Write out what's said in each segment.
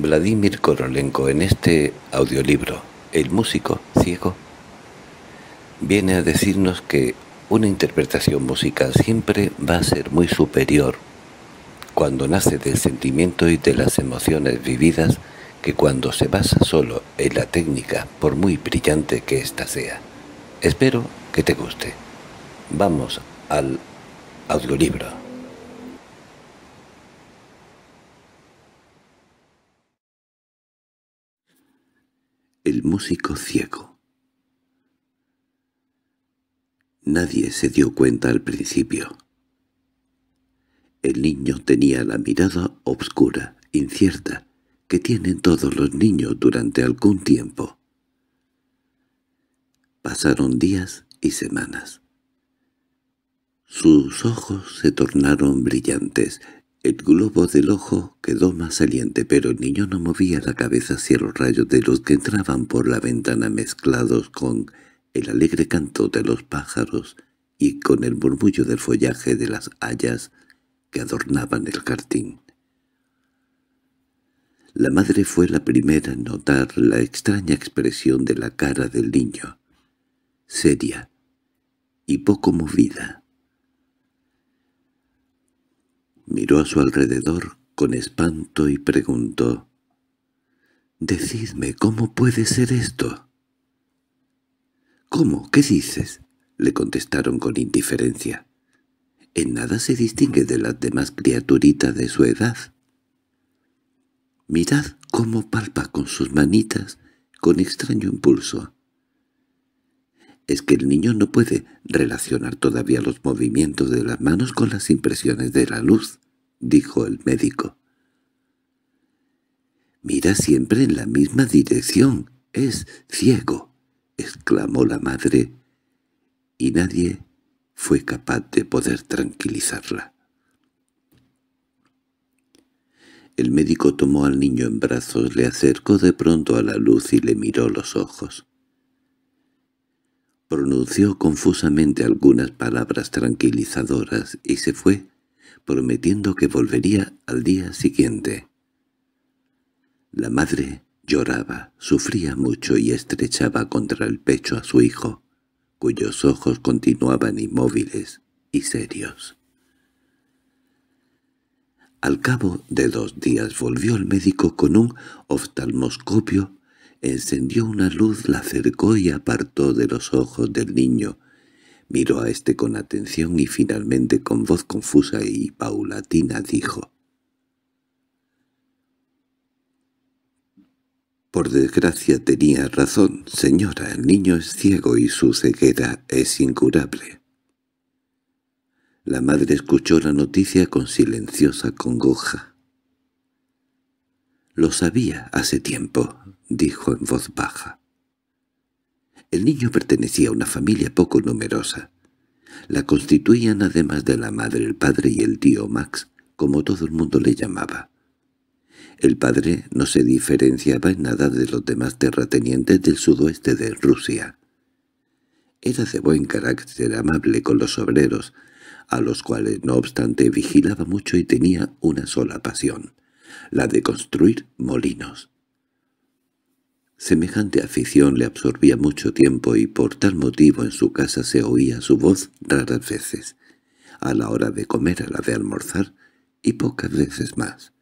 Vladimir Korolenko en este audiolibro, El músico ciego, viene a decirnos que una interpretación musical siempre va a ser muy superior cuando nace del sentimiento y de las emociones vividas que cuando se basa solo en la técnica, por muy brillante que ésta sea. Espero que te guste. Vamos al audiolibro. El músico ciego Nadie se dio cuenta al principio. El niño tenía la mirada obscura, incierta, que tienen todos los niños durante algún tiempo. Pasaron días y semanas. Sus ojos se tornaron brillantes, el globo del ojo quedó más saliente, pero el niño no movía la cabeza hacia los rayos de los que entraban por la ventana mezclados con el alegre canto de los pájaros y con el murmullo del follaje de las hayas que adornaban el jardín. La madre fue la primera en notar la extraña expresión de la cara del niño, seria y poco movida. Miró a su alrededor con espanto y preguntó, «Decidme, ¿cómo puede ser esto?» «¿Cómo? ¿Qué dices?» le contestaron con indiferencia. «En nada se distingue de las demás criaturitas de su edad». «Mirad cómo palpa con sus manitas, con extraño impulso es que el niño no puede relacionar todavía los movimientos de las manos con las impresiones de la luz, dijo el médico. «Mira siempre en la misma dirección, es ciego», exclamó la madre, y nadie fue capaz de poder tranquilizarla. El médico tomó al niño en brazos, le acercó de pronto a la luz y le miró los ojos. Pronunció confusamente algunas palabras tranquilizadoras y se fue, prometiendo que volvería al día siguiente. La madre lloraba, sufría mucho y estrechaba contra el pecho a su hijo, cuyos ojos continuaban inmóviles y serios. Al cabo de dos días volvió el médico con un oftalmoscopio encendió una luz, la acercó y apartó de los ojos del niño. Miró a éste con atención y finalmente con voz confusa y paulatina dijo. Por desgracia tenía razón, señora, el niño es ciego y su ceguera es incurable. La madre escuchó la noticia con silenciosa congoja. Lo sabía hace tiempo, dijo en voz baja. El niño pertenecía a una familia poco numerosa. La constituían además de la madre, el padre y el tío Max, como todo el mundo le llamaba. El padre no se diferenciaba en nada de los demás terratenientes del sudoeste de Rusia. Era de buen carácter amable con los obreros, a los cuales no obstante vigilaba mucho y tenía una sola pasión, la de construir molinos. Semejante afición le absorbía mucho tiempo y por tal motivo en su casa se oía su voz raras veces, a la hora de comer, a la de almorzar y pocas veces más.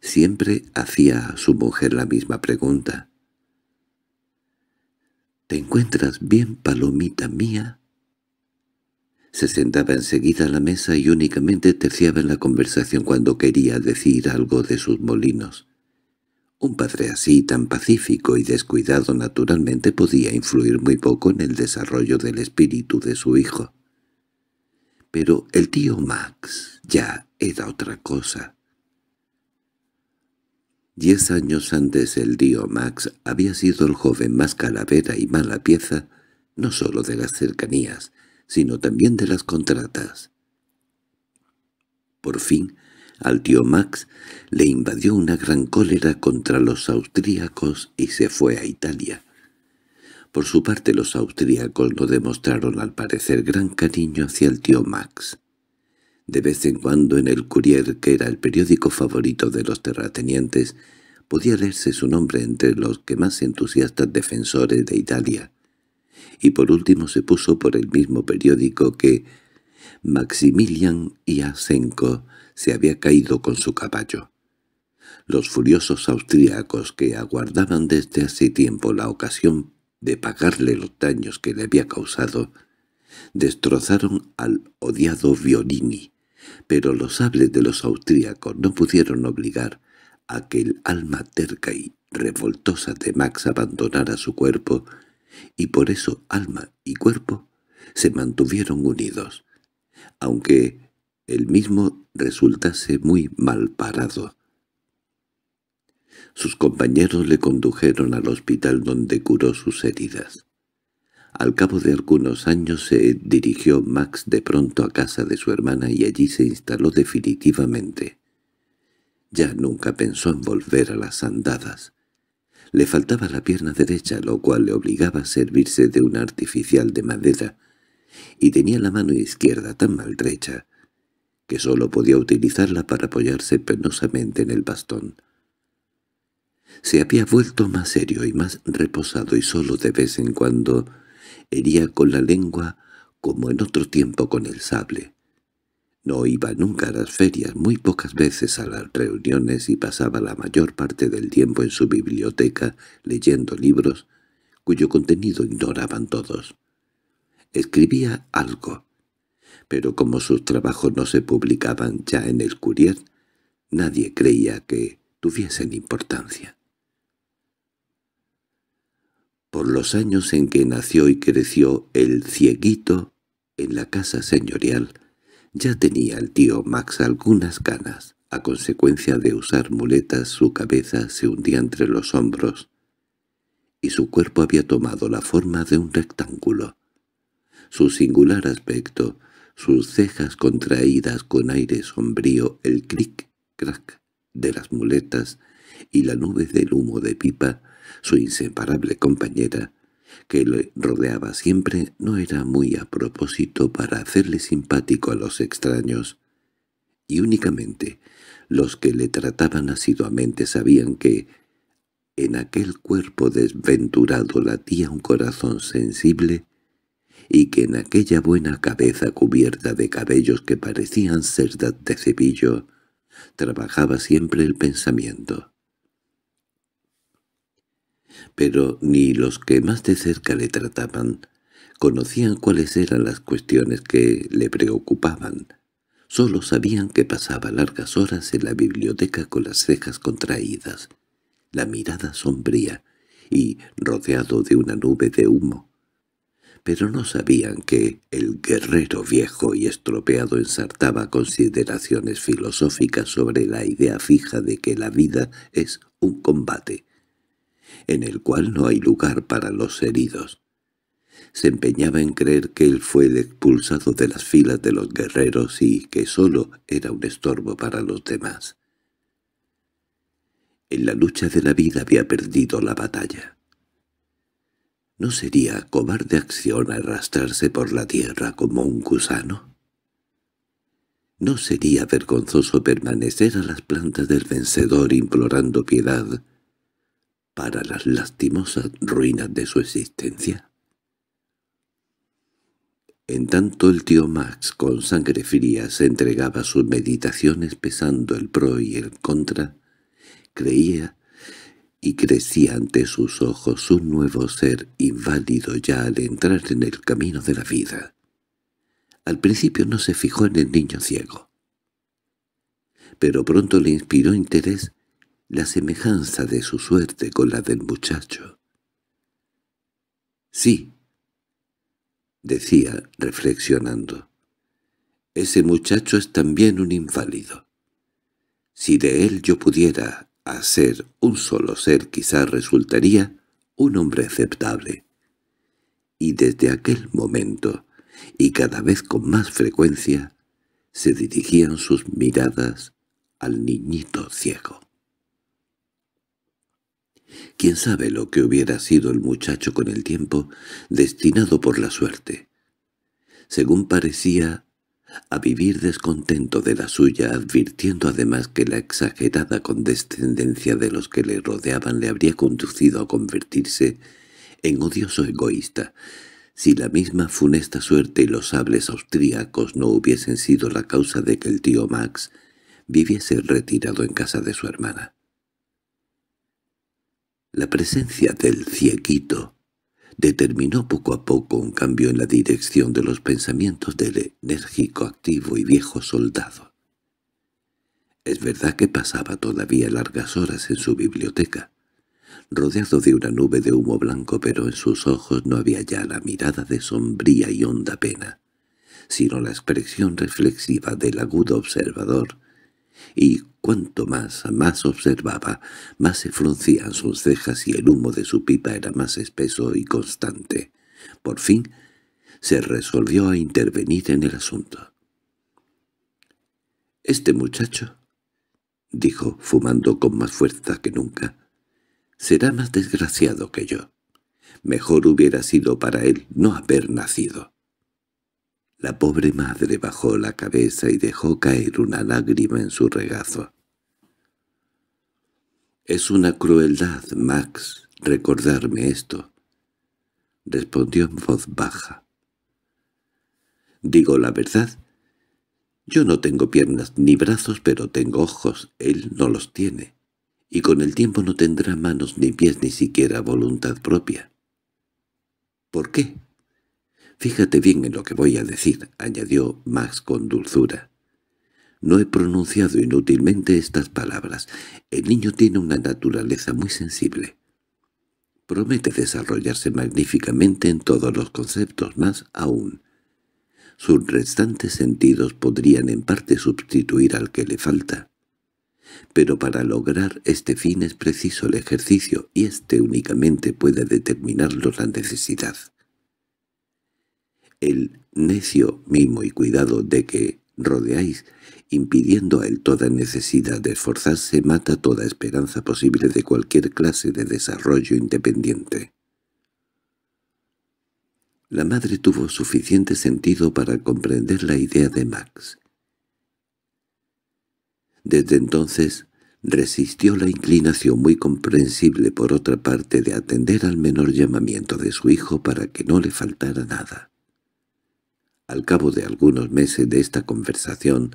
Siempre hacía a su mujer la misma pregunta. —¿Te encuentras bien, palomita mía? Se sentaba enseguida a la mesa y únicamente terciaba en la conversación cuando quería decir algo de sus molinos. Un padre así tan pacífico y descuidado naturalmente podía influir muy poco en el desarrollo del espíritu de su hijo. Pero el tío Max ya era otra cosa. Diez años antes el tío Max había sido el joven más calavera y mala pieza, no sólo de las cercanías, sino también de las contratas. Por fin al tío Max le invadió una gran cólera contra los austríacos y se fue a Italia. Por su parte los austríacos no demostraron al parecer gran cariño hacia el tío Max. De vez en cuando en el Courier, que era el periódico favorito de los terratenientes, podía leerse su nombre entre los que más entusiastas defensores de Italia. Y por último se puso por el mismo periódico que Maximilian y Asenko se había caído con su caballo. Los furiosos austríacos que aguardaban desde hace tiempo la ocasión de pagarle los daños que le había causado, destrozaron al odiado Violini, pero los sables de los austríacos no pudieron obligar a que el alma terca y revoltosa de Max abandonara su cuerpo, y por eso alma y cuerpo se mantuvieron unidos, aunque el mismo resultase muy mal parado. Sus compañeros le condujeron al hospital donde curó sus heridas. Al cabo de algunos años se dirigió Max de pronto a casa de su hermana y allí se instaló definitivamente. Ya nunca pensó en volver a las andadas. Le faltaba la pierna derecha, lo cual le obligaba a servirse de un artificial de madera, y tenía la mano izquierda tan maltrecha que sólo podía utilizarla para apoyarse penosamente en el bastón. Se había vuelto más serio y más reposado y sólo de vez en cuando hería con la lengua como en otro tiempo con el sable. No iba nunca a las ferias, muy pocas veces a las reuniones y pasaba la mayor parte del tiempo en su biblioteca leyendo libros cuyo contenido ignoraban todos. Escribía algo, pero como sus trabajos no se publicaban ya en el Courier, nadie creía que tuviesen importancia. Por los años en que nació y creció el cieguito en la casa señorial, ya tenía el tío Max algunas ganas. A consecuencia de usar muletas su cabeza se hundía entre los hombros y su cuerpo había tomado la forma de un rectángulo. Su singular aspecto, sus cejas contraídas con aire sombrío, el cric-crac de las muletas y la nube del humo de pipa, su inseparable compañera, que le rodeaba siempre, no era muy a propósito para hacerle simpático a los extraños, y únicamente los que le trataban asiduamente sabían que, en aquel cuerpo desventurado latía un corazón sensible y que en aquella buena cabeza cubierta de cabellos que parecían ser de cebillo, trabajaba siempre el pensamiento. Pero ni los que más de cerca le trataban conocían cuáles eran las cuestiones que le preocupaban. Solo sabían que pasaba largas horas en la biblioteca con las cejas contraídas, la mirada sombría y rodeado de una nube de humo pero no sabían que el guerrero viejo y estropeado ensartaba consideraciones filosóficas sobre la idea fija de que la vida es un combate, en el cual no hay lugar para los heridos. Se empeñaba en creer que él fue expulsado de las filas de los guerreros y que sólo era un estorbo para los demás. En la lucha de la vida había perdido la batalla. ¿No sería cobarde acción arrastrarse por la tierra como un gusano? ¿No sería vergonzoso permanecer a las plantas del vencedor implorando piedad para las lastimosas ruinas de su existencia? En tanto el tío Max con sangre fría se entregaba a sus meditaciones pesando el pro y el contra, creía y crecía ante sus ojos un nuevo ser inválido ya al entrar en el camino de la vida. Al principio no se fijó en el niño ciego, pero pronto le inspiró interés la semejanza de su suerte con la del muchacho. «Sí», decía, reflexionando, «ese muchacho es también un inválido. Si de él yo pudiera a ser un solo ser quizá resultaría un hombre aceptable. Y desde aquel momento, y cada vez con más frecuencia, se dirigían sus miradas al niñito ciego. ¿Quién sabe lo que hubiera sido el muchacho con el tiempo, destinado por la suerte? Según parecía, a vivir descontento de la suya, advirtiendo además que la exagerada condescendencia de los que le rodeaban le habría conducido a convertirse en odioso egoísta, si la misma funesta suerte y los sables austríacos no hubiesen sido la causa de que el tío Max viviese retirado en casa de su hermana. La presencia del ciequito determinó poco a poco un cambio en la dirección de los pensamientos del enérgico, activo y viejo soldado. Es verdad que pasaba todavía largas horas en su biblioteca, rodeado de una nube de humo blanco, pero en sus ojos no había ya la mirada de sombría y honda pena, sino la expresión reflexiva del agudo observador y cuanto más, más observaba, más se fruncían sus cejas y el humo de su pipa era más espeso y constante. Por fin se resolvió a intervenir en el asunto. «Este muchacho», dijo, fumando con más fuerza que nunca, «será más desgraciado que yo. Mejor hubiera sido para él no haber nacido». La pobre madre bajó la cabeza y dejó caer una lágrima en su regazo. —Es una crueldad, Max, recordarme esto —respondió en voz baja. —Digo la verdad. Yo no tengo piernas ni brazos, pero tengo ojos. Él no los tiene. Y con el tiempo no tendrá manos ni pies ni siquiera voluntad propia. —¿Por qué? Fíjate bien en lo que voy a decir, añadió Max con dulzura. No he pronunciado inútilmente estas palabras. El niño tiene una naturaleza muy sensible. Promete desarrollarse magníficamente en todos los conceptos, más aún. Sus restantes sentidos podrían en parte sustituir al que le falta. Pero para lograr este fin es preciso el ejercicio, y éste únicamente puede determinarlo la necesidad el necio mimo y cuidado de que rodeáis, impidiendo a él toda necesidad de esforzarse, mata toda esperanza posible de cualquier clase de desarrollo independiente. La madre tuvo suficiente sentido para comprender la idea de Max. Desde entonces resistió la inclinación muy comprensible por otra parte de atender al menor llamamiento de su hijo para que no le faltara nada. Al cabo de algunos meses de esta conversación,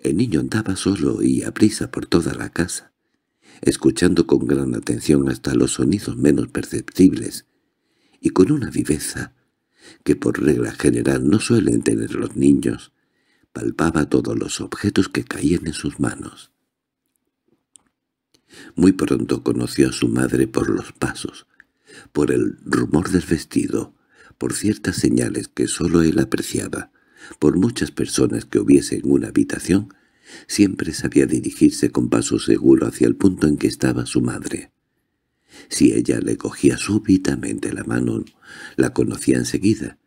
el niño andaba solo y a prisa por toda la casa, escuchando con gran atención hasta los sonidos menos perceptibles, y con una viveza que por regla general no suelen tener los niños, palpaba todos los objetos que caían en sus manos. Muy pronto conoció a su madre por los pasos, por el rumor del vestido, por ciertas señales que sólo él apreciaba, por muchas personas que hubiese en una habitación, siempre sabía dirigirse con paso seguro hacia el punto en que estaba su madre. Si ella le cogía súbitamente la mano, la conocía enseguida.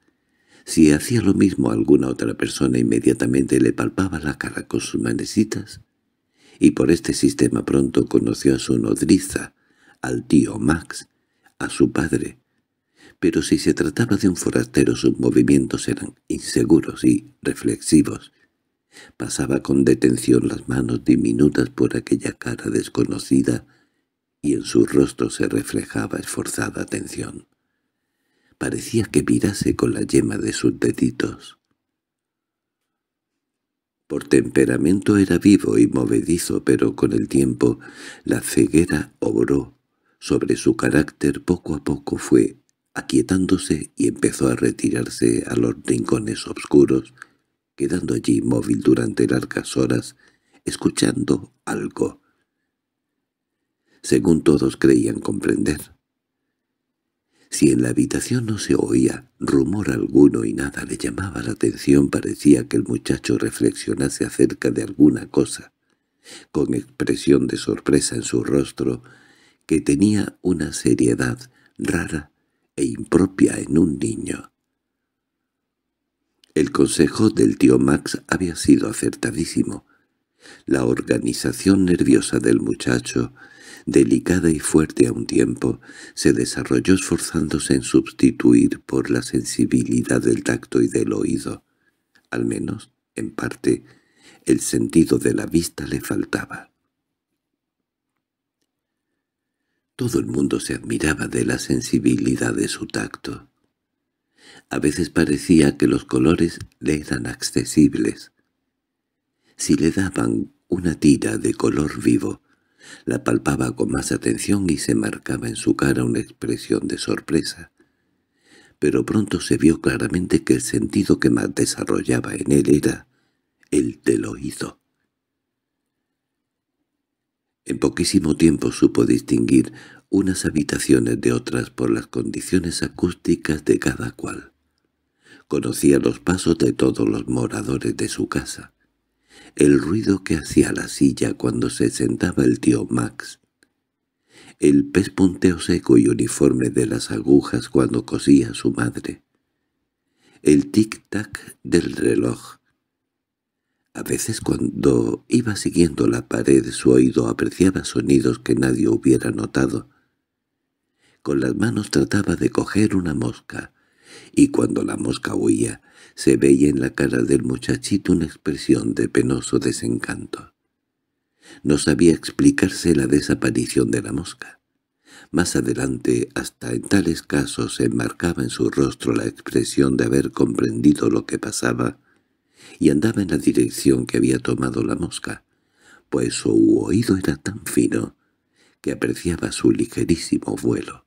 Si hacía lo mismo alguna otra persona, inmediatamente le palpaba la cara con sus manecitas. Y por este sistema pronto conoció a su nodriza, al tío Max, a su padre, pero si se trataba de un forastero sus movimientos eran inseguros y reflexivos. Pasaba con detención las manos diminutas por aquella cara desconocida y en su rostro se reflejaba esforzada atención. Parecía que mirase con la yema de sus deditos. Por temperamento era vivo y movedizo, pero con el tiempo la ceguera obró sobre su carácter poco a poco fue aquietándose y empezó a retirarse a los rincones oscuros, quedando allí inmóvil durante largas horas, escuchando algo. Según todos creían comprender. Si en la habitación no se oía rumor alguno y nada le llamaba la atención, parecía que el muchacho reflexionase acerca de alguna cosa, con expresión de sorpresa en su rostro, que tenía una seriedad rara e impropia en un niño. El consejo del tío Max había sido acertadísimo. La organización nerviosa del muchacho, delicada y fuerte a un tiempo, se desarrolló esforzándose en sustituir por la sensibilidad del tacto y del oído. Al menos, en parte, el sentido de la vista le faltaba. Todo el mundo se admiraba de la sensibilidad de su tacto. A veces parecía que los colores le eran accesibles. Si le daban una tira de color vivo, la palpaba con más atención y se marcaba en su cara una expresión de sorpresa. Pero pronto se vio claramente que el sentido que más desarrollaba en él era el del oído. En poquísimo tiempo supo distinguir unas habitaciones de otras por las condiciones acústicas de cada cual. Conocía los pasos de todos los moradores de su casa, el ruido que hacía la silla cuando se sentaba el tío Max, el pespunteo seco y uniforme de las agujas cuando cosía su madre, el tic-tac del reloj, a veces cuando iba siguiendo la pared su oído apreciaba sonidos que nadie hubiera notado. Con las manos trataba de coger una mosca, y cuando la mosca huía, se veía en la cara del muchachito una expresión de penoso desencanto. No sabía explicarse la desaparición de la mosca. Más adelante, hasta en tales casos, se enmarcaba en su rostro la expresión de haber comprendido lo que pasaba y andaba en la dirección que había tomado la mosca, pues su oído era tan fino que apreciaba su ligerísimo vuelo.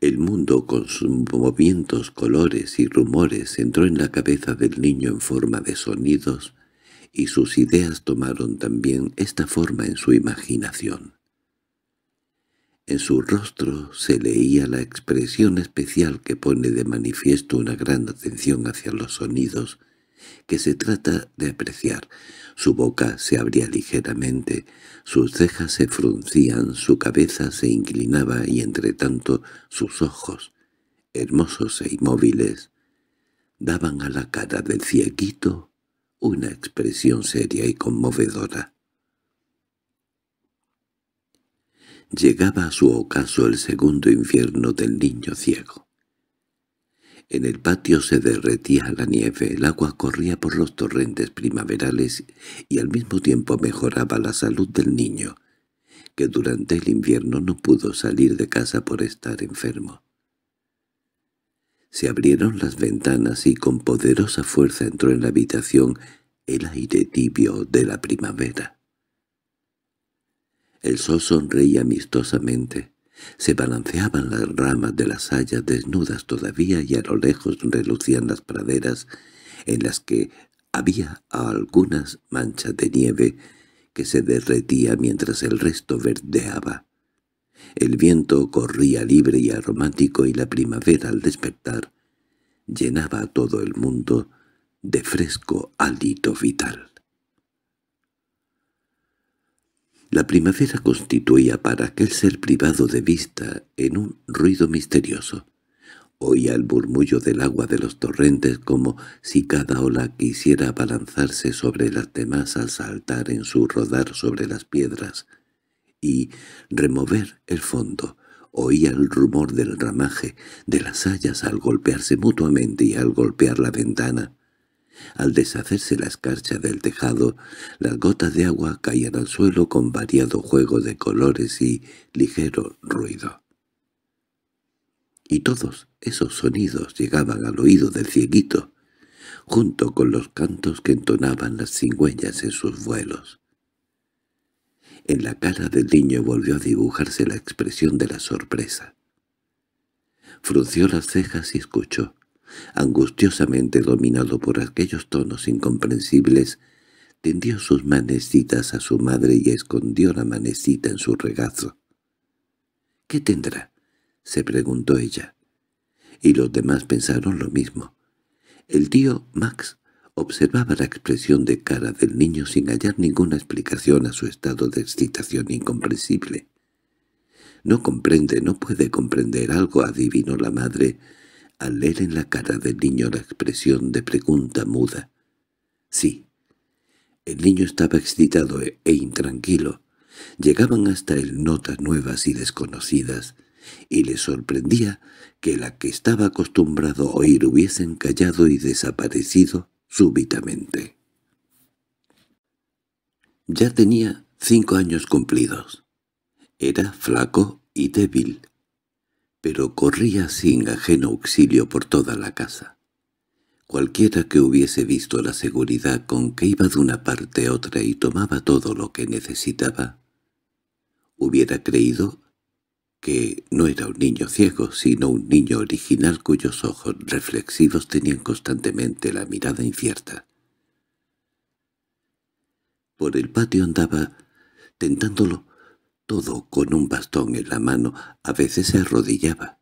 El mundo con sus movimientos, colores y rumores entró en la cabeza del niño en forma de sonidos, y sus ideas tomaron también esta forma en su imaginación. En su rostro se leía la expresión especial que pone de manifiesto una gran atención hacia los sonidos, que se trata de apreciar. Su boca se abría ligeramente, sus cejas se fruncían, su cabeza se inclinaba y entre tanto sus ojos, hermosos e inmóviles, daban a la cara del cieguito una expresión seria y conmovedora. Llegaba a su ocaso el segundo infierno del niño ciego. En el patio se derretía la nieve, el agua corría por los torrentes primaverales y al mismo tiempo mejoraba la salud del niño, que durante el invierno no pudo salir de casa por estar enfermo. Se abrieron las ventanas y con poderosa fuerza entró en la habitación el aire tibio de la primavera. El sol sonreía amistosamente. Se balanceaban las ramas de las hayas desnudas todavía y a lo lejos relucían las praderas en las que había algunas manchas de nieve que se derretía mientras el resto verdeaba. El viento corría libre y aromático y la primavera al despertar llenaba a todo el mundo de fresco hálito vital. La primavera constituía para aquel ser privado de vista en un ruido misterioso. Oía el murmullo del agua de los torrentes como si cada ola quisiera abalanzarse sobre las demás al saltar en su rodar sobre las piedras y remover el fondo. Oía el rumor del ramaje, de las hayas al golpearse mutuamente y al golpear la ventana. Al deshacerse la escarcha del tejado, las gotas de agua caían al suelo con variado juego de colores y ligero ruido. Y todos esos sonidos llegaban al oído del cieguito, junto con los cantos que entonaban las cigüeñas en sus vuelos. En la cara del niño volvió a dibujarse la expresión de la sorpresa. Frunció las cejas y escuchó angustiosamente dominado por aquellos tonos incomprensibles, tendió sus manecitas a su madre y escondió la manecita en su regazo. —¿Qué tendrá? —se preguntó ella. Y los demás pensaron lo mismo. El tío Max observaba la expresión de cara del niño sin hallar ninguna explicación a su estado de excitación incomprensible. —No comprende, no puede comprender algo, adivinó la madre, al leer en la cara del niño la expresión de pregunta muda. Sí, el niño estaba excitado e, e, intranquilo. Llegaban hasta él notas nuevas y desconocidas, y le sorprendía que la que estaba acostumbrado a oír hubiesen callado y desaparecido súbitamente. Ya tenía cinco años cumplidos. Era flaco y débil, pero corría sin ajeno auxilio por toda la casa. Cualquiera que hubiese visto la seguridad con que iba de una parte a otra y tomaba todo lo que necesitaba, hubiera creído que no era un niño ciego, sino un niño original cuyos ojos reflexivos tenían constantemente la mirada incierta. Por el patio andaba, tentándolo todo con un bastón en la mano, a veces se arrodillaba,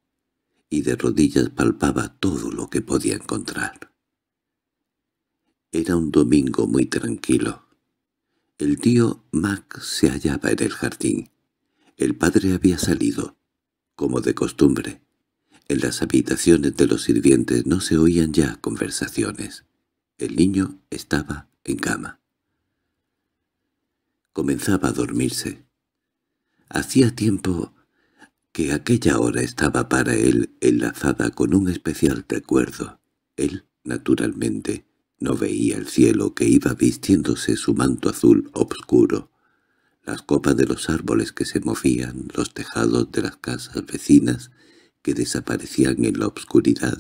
y de rodillas palpaba todo lo que podía encontrar. Era un domingo muy tranquilo. El tío Mac se hallaba en el jardín. El padre había salido, como de costumbre. En las habitaciones de los sirvientes no se oían ya conversaciones. El niño estaba en cama. Comenzaba a dormirse. Hacía tiempo que aquella hora estaba para él enlazada con un especial recuerdo. Él, naturalmente, no veía el cielo que iba vistiéndose su manto azul obscuro, las copas de los árboles que se movían, los tejados de las casas vecinas que desaparecían en la oscuridad,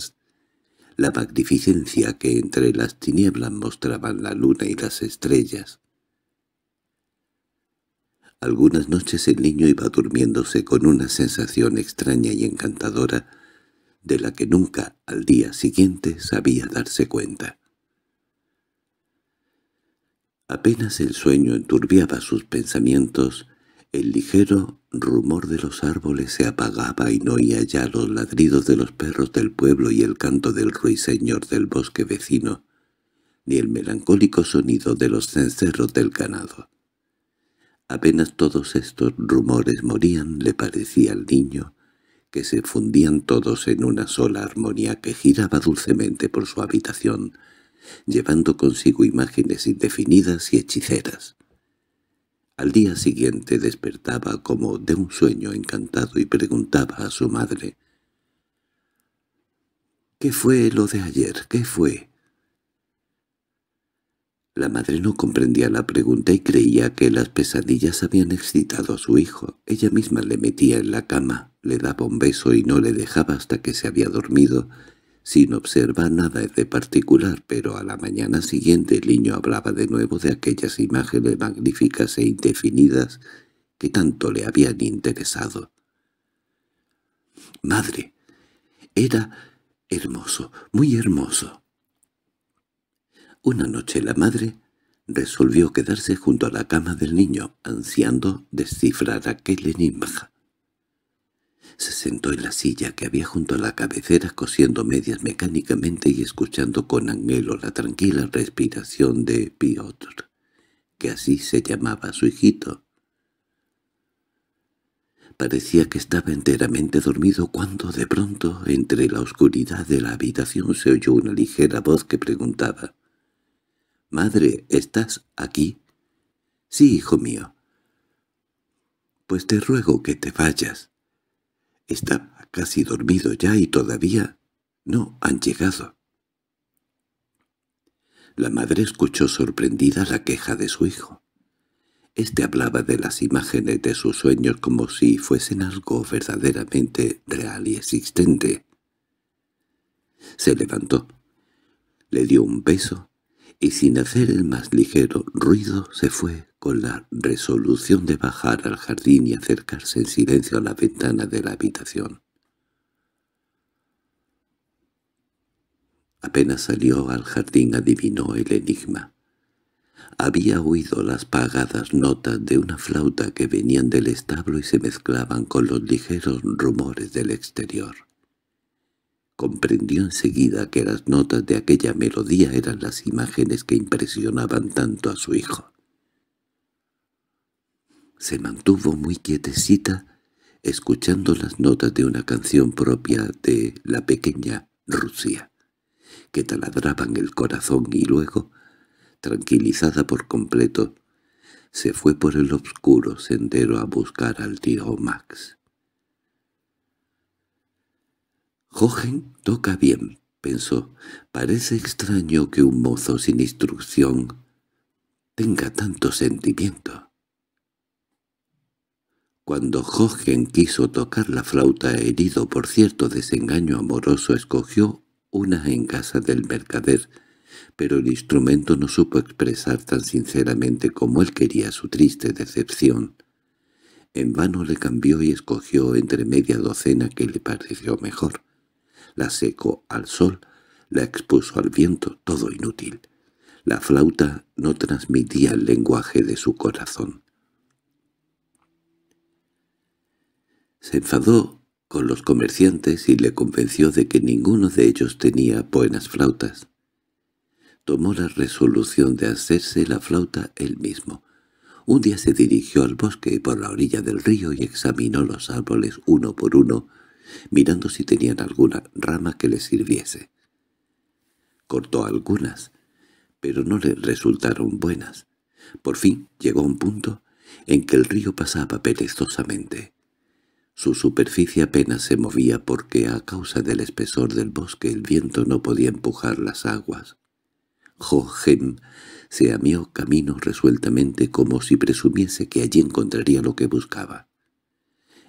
la magnificencia que entre las tinieblas mostraban la luna y las estrellas, algunas noches el niño iba durmiéndose con una sensación extraña y encantadora de la que nunca al día siguiente sabía darse cuenta. Apenas el sueño enturbiaba sus pensamientos, el ligero rumor de los árboles se apagaba y no oía ya los ladridos de los perros del pueblo y el canto del ruiseñor del bosque vecino, ni el melancólico sonido de los cencerros del ganado. Apenas todos estos rumores morían, le parecía al niño que se fundían todos en una sola armonía que giraba dulcemente por su habitación, llevando consigo imágenes indefinidas y hechiceras. Al día siguiente despertaba como de un sueño encantado y preguntaba a su madre, «¿Qué fue lo de ayer? ¿Qué fue?» La madre no comprendía la pregunta y creía que las pesadillas habían excitado a su hijo. Ella misma le metía en la cama, le daba un beso y no le dejaba hasta que se había dormido, sin observar nada de particular, pero a la mañana siguiente el niño hablaba de nuevo de aquellas imágenes magníficas e indefinidas que tanto le habían interesado. «Madre, era hermoso, muy hermoso», una noche la madre resolvió quedarse junto a la cama del niño, ansiando descifrar aquel enigma. Se sentó en la silla que había junto a la cabecera cosiendo medias mecánicamente y escuchando con anhelo la tranquila respiración de Piotr, que así se llamaba su hijito. Parecía que estaba enteramente dormido cuando de pronto, entre la oscuridad de la habitación, se oyó una ligera voz que preguntaba —Madre, ¿estás aquí? —Sí, hijo mío. —Pues te ruego que te vayas. Está casi dormido ya y todavía no han llegado. La madre escuchó sorprendida la queja de su hijo. Este hablaba de las imágenes de sus sueños como si fuesen algo verdaderamente real y existente. Se levantó, le dio un beso y sin hacer el más ligero ruido se fue con la resolución de bajar al jardín y acercarse en silencio a la ventana de la habitación. Apenas salió al jardín adivinó el enigma. Había oído las pagadas notas de una flauta que venían del establo y se mezclaban con los ligeros rumores del exterior. Comprendió enseguida que las notas de aquella melodía eran las imágenes que impresionaban tanto a su hijo. Se mantuvo muy quietecita, escuchando las notas de una canción propia de la pequeña Rusia, que taladraban el corazón y luego, tranquilizada por completo, se fue por el oscuro sendero a buscar al tío Max. Jogen toca bien, pensó. Parece extraño que un mozo sin instrucción tenga tanto sentimiento. Cuando Jogen quiso tocar la flauta herido por cierto desengaño amoroso, escogió una en casa del mercader, pero el instrumento no supo expresar tan sinceramente como él quería su triste decepción. En vano le cambió y escogió entre media docena que le pareció mejor la secó al sol, la expuso al viento, todo inútil. La flauta no transmitía el lenguaje de su corazón. Se enfadó con los comerciantes y le convenció de que ninguno de ellos tenía buenas flautas. Tomó la resolución de hacerse la flauta él mismo. Un día se dirigió al bosque por la orilla del río y examinó los árboles uno por uno mirando si tenían alguna rama que les sirviese. Cortó algunas, pero no le resultaron buenas. Por fin llegó a un punto en que el río pasaba perezosamente. Su superficie apenas se movía porque a causa del espesor del bosque el viento no podía empujar las aguas. Johem se amió camino resueltamente como si presumiese que allí encontraría lo que buscaba.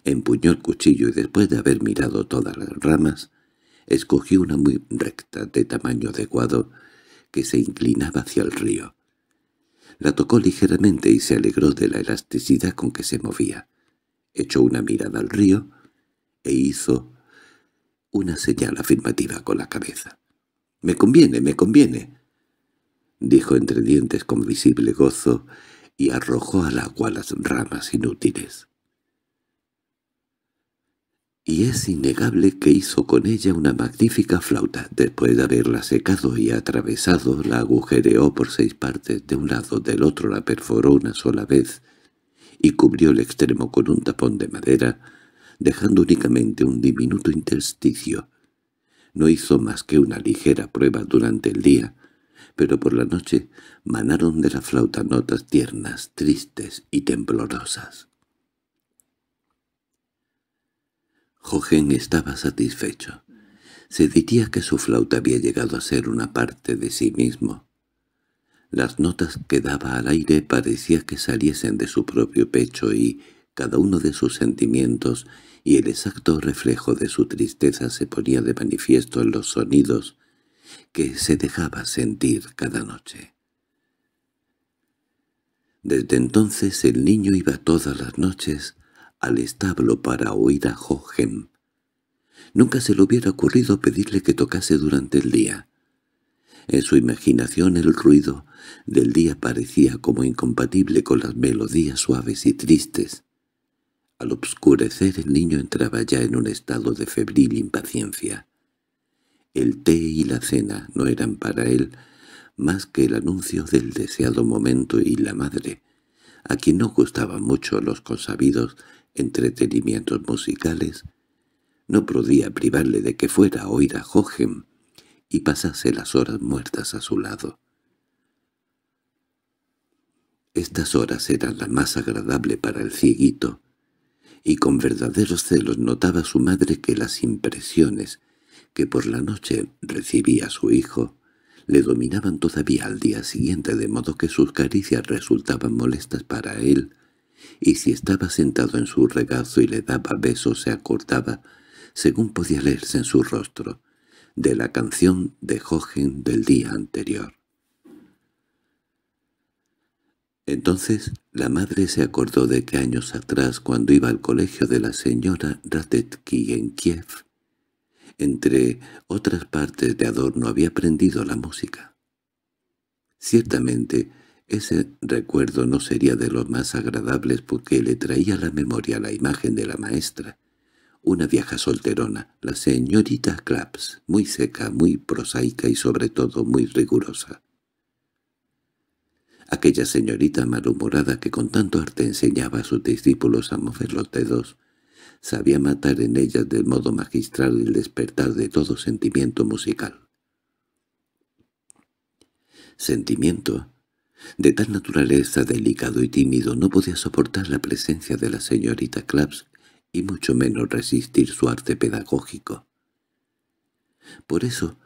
Empuñó el cuchillo y después de haber mirado todas las ramas, escogió una muy recta de tamaño adecuado que se inclinaba hacia el río. La tocó ligeramente y se alegró de la elasticidad con que se movía. Echó una mirada al río e hizo una señal afirmativa con la cabeza. —¡Me conviene, me conviene! —dijo entre dientes con visible gozo y arrojó al agua las ramas inútiles y es innegable que hizo con ella una magnífica flauta. Después de haberla secado y atravesado, la agujereó por seis partes, de un lado del otro la perforó una sola vez y cubrió el extremo con un tapón de madera, dejando únicamente un diminuto intersticio. No hizo más que una ligera prueba durante el día, pero por la noche manaron de la flauta notas tiernas, tristes y temblorosas. Jogen estaba satisfecho. Se diría que su flauta había llegado a ser una parte de sí mismo. Las notas que daba al aire parecía que saliesen de su propio pecho y cada uno de sus sentimientos y el exacto reflejo de su tristeza se ponía de manifiesto en los sonidos que se dejaba sentir cada noche. Desde entonces el niño iba todas las noches al establo para oír a Jochen. Nunca se le hubiera ocurrido pedirle que tocase durante el día. En su imaginación el ruido del día parecía como incompatible con las melodías suaves y tristes. Al obscurecer el niño entraba ya en un estado de febril impaciencia. El té y la cena no eran para él más que el anuncio del deseado momento y la madre, a quien no gustaban mucho los consabidos entretenimientos musicales, no podía privarle de que fuera a oír a Jochen y pasase las horas muertas a su lado. Estas horas eran las más agradables para el cieguito, y con verdaderos celos notaba su madre que las impresiones que por la noche recibía su hijo le dominaban todavía al día siguiente, de modo que sus caricias resultaban molestas para él y si estaba sentado en su regazo y le daba besos se acordaba, según podía leerse en su rostro, de la canción de Jochen del día anterior. Entonces la madre se acordó de que años atrás, cuando iba al colegio de la señora Radetki en Kiev, entre otras partes de Adorno había aprendido la música. Ciertamente, ese recuerdo no sería de los más agradables porque le traía a la memoria la imagen de la maestra, una vieja solterona, la señorita Claps, muy seca, muy prosaica y sobre todo muy rigurosa. Aquella señorita malhumorada que con tanto arte enseñaba a sus discípulos a mover los dedos, sabía matar en ellas del modo magistral el despertar de todo sentimiento musical. Sentimiento de tal naturaleza delicado y tímido no podía soportar la presencia de la señorita Claps y mucho menos resistir su arte pedagógico. Por eso,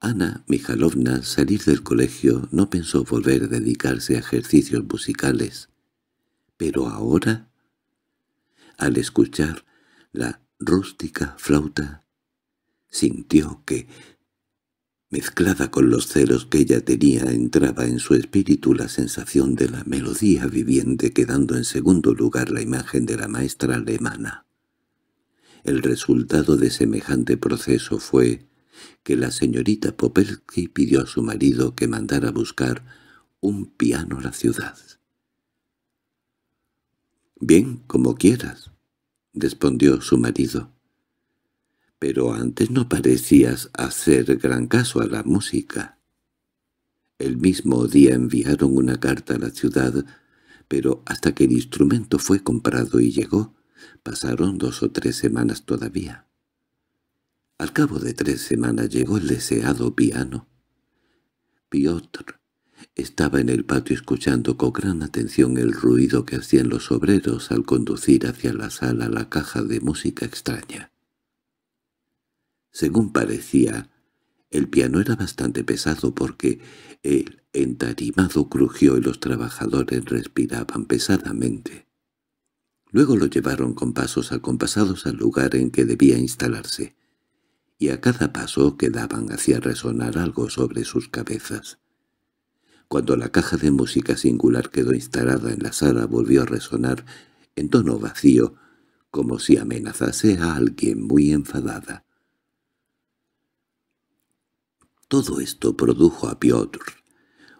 Ana Mijalovna, al salir del colegio, no pensó volver a dedicarse a ejercicios musicales. Pero ahora, al escuchar la rústica flauta, sintió que Mezclada con los celos que ella tenía entraba en su espíritu la sensación de la melodía viviente quedando en segundo lugar la imagen de la maestra alemana. El resultado de semejante proceso fue que la señorita Popelski pidió a su marido que mandara buscar un piano a la ciudad. «Bien, como quieras», respondió su marido pero antes no parecías hacer gran caso a la música. El mismo día enviaron una carta a la ciudad, pero hasta que el instrumento fue comprado y llegó, pasaron dos o tres semanas todavía. Al cabo de tres semanas llegó el deseado piano. Piotr estaba en el patio escuchando con gran atención el ruido que hacían los obreros al conducir hacia la sala la caja de música extraña. Según parecía, el piano era bastante pesado porque el entarimado crujió y los trabajadores respiraban pesadamente. Luego lo llevaron con pasos acompasados al lugar en que debía instalarse, y a cada paso que daban hacía resonar algo sobre sus cabezas. Cuando la caja de música singular quedó instalada en la sala volvió a resonar en tono vacío, como si amenazase a alguien muy enfadada. Todo esto produjo a Piotr